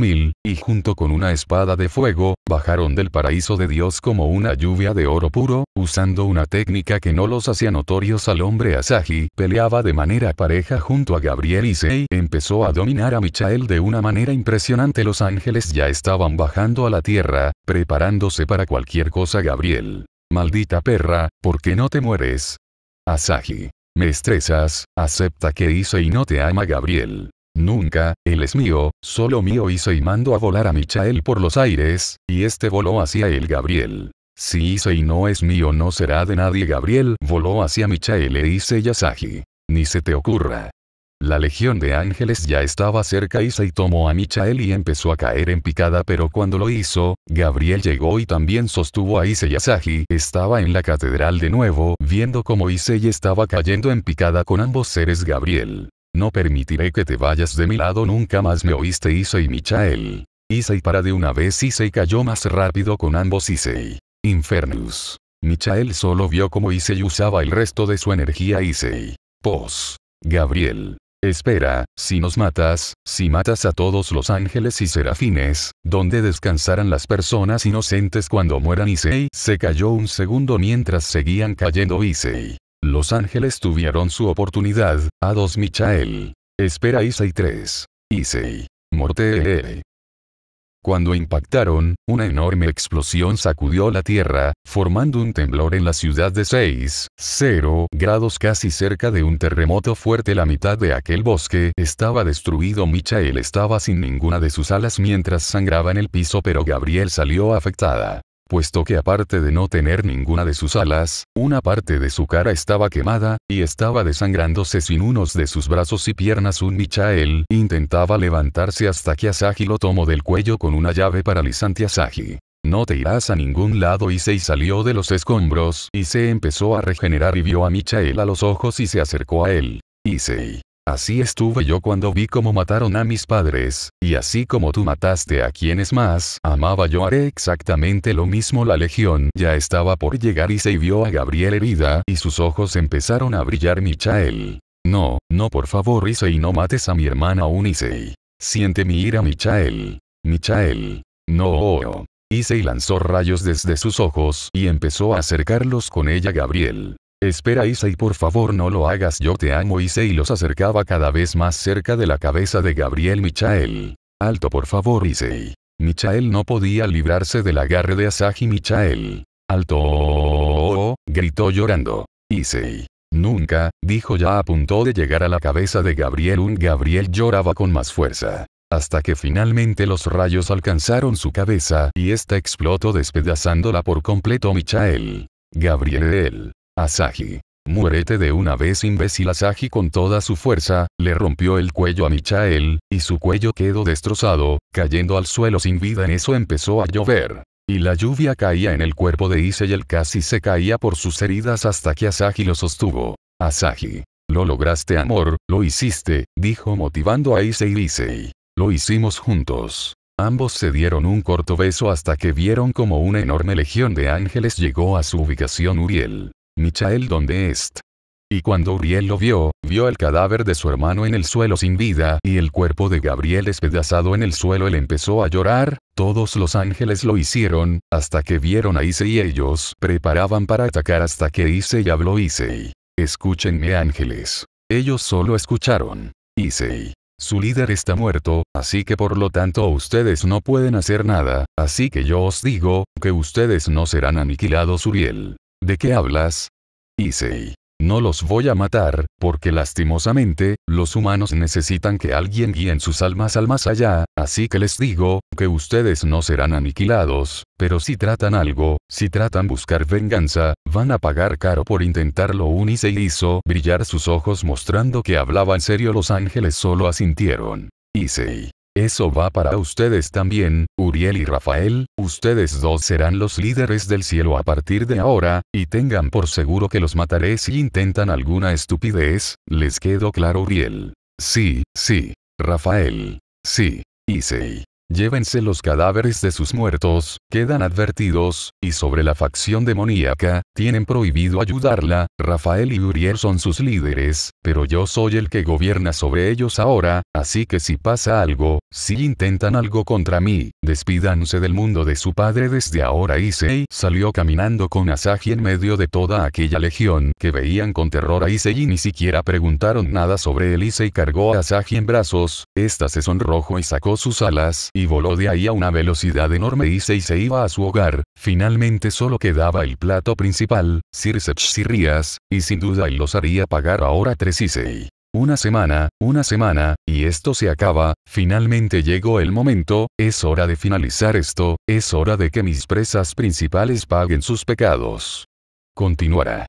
mil, y junto con una espada de fuego, bajaron del paraíso de Dios como una lluvia de oro puro, usando una técnica que no los hacía notorios al hombre Asahi, peleaba de manera pareja junto a Gabriel y Sei empezó a dominar a Michael de una manera impresionante los ángeles ya estaban estaban bajando a la tierra, preparándose para cualquier cosa Gabriel. Maldita perra, ¿por qué no te mueres? Asahi. Me estresas, acepta que hice y no te ama Gabriel. Nunca, él es mío, solo mío hice y mando a volar a Michael por los aires, y este voló hacia él Gabriel. Si y no es mío no será de nadie Gabriel voló hacia Michael e Issei Asahi. Ni se te ocurra. La legión de ángeles ya estaba cerca y tomó a Michael y empezó a caer en picada pero cuando lo hizo, Gabriel llegó y también sostuvo a Issei Asahi. Estaba en la catedral de nuevo, viendo cómo Issei estaba cayendo en picada con ambos seres Gabriel. No permitiré que te vayas de mi lado nunca más me oíste Issei Michael. Issei para de una vez Issei cayó más rápido con ambos Issei. Infernus. Michael solo vio cómo Issei usaba el resto de su energía Issei. Pos. Gabriel. Espera, si nos matas, si matas a todos los ángeles y serafines, donde descansarán las personas inocentes cuando mueran? Issei se cayó un segundo mientras seguían cayendo Issei. Los ángeles tuvieron su oportunidad, a dos Michael. Espera Issei 3. Issei. Morte. Cuando impactaron, una enorme explosión sacudió la Tierra, formando un temblor en la ciudad de 6,0 grados casi cerca de un terremoto fuerte. La mitad de aquel bosque estaba destruido. Michael estaba sin ninguna de sus alas mientras sangraba en el piso pero Gabriel salió afectada puesto que aparte de no tener ninguna de sus alas, una parte de su cara estaba quemada, y estaba desangrándose sin unos de sus brazos y piernas. Un Michael intentaba levantarse hasta que Asagi lo tomó del cuello con una llave paralizante. Asagi. No te irás a ningún lado y se salió de los escombros y se empezó a regenerar y vio a Michael a los ojos y se acercó a él. Isei. Así estuve yo cuando vi cómo mataron a mis padres, y así como tú mataste a quienes más amaba yo haré exactamente lo mismo. La legión ya estaba por llegar y se vio a Gabriel herida, y sus ojos empezaron a brillar Michael. No, no por favor Issei no mates a mi hermana Unisei. Siente mi ira Michael. Michael. No. Oh, oh. Issei lanzó rayos desde sus ojos y empezó a acercarlos con ella Gabriel. Espera y por favor no lo hagas yo te amo Y los acercaba cada vez más cerca de la cabeza de Gabriel Michael. Alto por favor Issei. Michael no podía librarse del agarre de Asahi Michael. Alto, gritó llorando. Issei. Nunca, dijo ya a punto de llegar a la cabeza de Gabriel un Gabriel lloraba con más fuerza. Hasta que finalmente los rayos alcanzaron su cabeza y esta explotó despedazándola por completo Michael. Gabriel Asahi. Muérete de una vez imbécil Asahi con toda su fuerza, le rompió el cuello a Michael, y su cuello quedó destrozado, cayendo al suelo sin vida en eso empezó a llover. Y la lluvia caía en el cuerpo de él casi se caía por sus heridas hasta que Asahi lo sostuvo. Asahi. Lo lograste amor, lo hiciste, dijo motivando a y Issei. Lo hicimos juntos. Ambos se dieron un corto beso hasta que vieron como una enorme legión de ángeles llegó a su ubicación Uriel. Michael, ¿dónde est? Y cuando Uriel lo vio, vio el cadáver de su hermano en el suelo sin vida y el cuerpo de Gabriel despedazado en el suelo. Él empezó a llorar, todos los ángeles lo hicieron, hasta que vieron a Ise y ellos preparaban para atacar hasta que Ise y habló Ise. Escúchenme ángeles. Ellos solo escucharon. Ise. Su líder está muerto, así que por lo tanto ustedes no pueden hacer nada, así que yo os digo, que ustedes no serán aniquilados Uriel. ¿De qué hablas? Issei. No los voy a matar, porque lastimosamente, los humanos necesitan que alguien guíen sus almas al más allá, así que les digo, que ustedes no serán aniquilados, pero si tratan algo, si tratan buscar venganza, van a pagar caro por intentarlo. Un y hizo brillar sus ojos mostrando que hablaba en serio los ángeles solo asintieron. Issei. Eso va para ustedes también, Uriel y Rafael, ustedes dos serán los líderes del cielo a partir de ahora, y tengan por seguro que los mataré si intentan alguna estupidez, ¿les quedó claro Uriel? Sí, sí. Rafael. Sí. sí llévense los cadáveres de sus muertos, quedan advertidos, y sobre la facción demoníaca, tienen prohibido ayudarla, Rafael y Uriel son sus líderes, pero yo soy el que gobierna sobre ellos ahora, así que si pasa algo, si intentan algo contra mí, despídanse del mundo de su padre desde ahora Isei salió caminando con Asagi en medio de toda aquella legión que veían con terror a Issei y ni siquiera preguntaron nada sobre él y cargó a Asagi en brazos, Esta se sonrojó y sacó sus alas y voló de ahí a una velocidad enorme y se, se iba a su hogar, finalmente solo quedaba el plato principal, Sirsech Sirrias, y sin duda él los haría pagar ahora tres seis. Una semana, una semana, y esto se acaba, finalmente llegó el momento, es hora de finalizar esto, es hora de que mis presas principales paguen sus pecados. Continuará.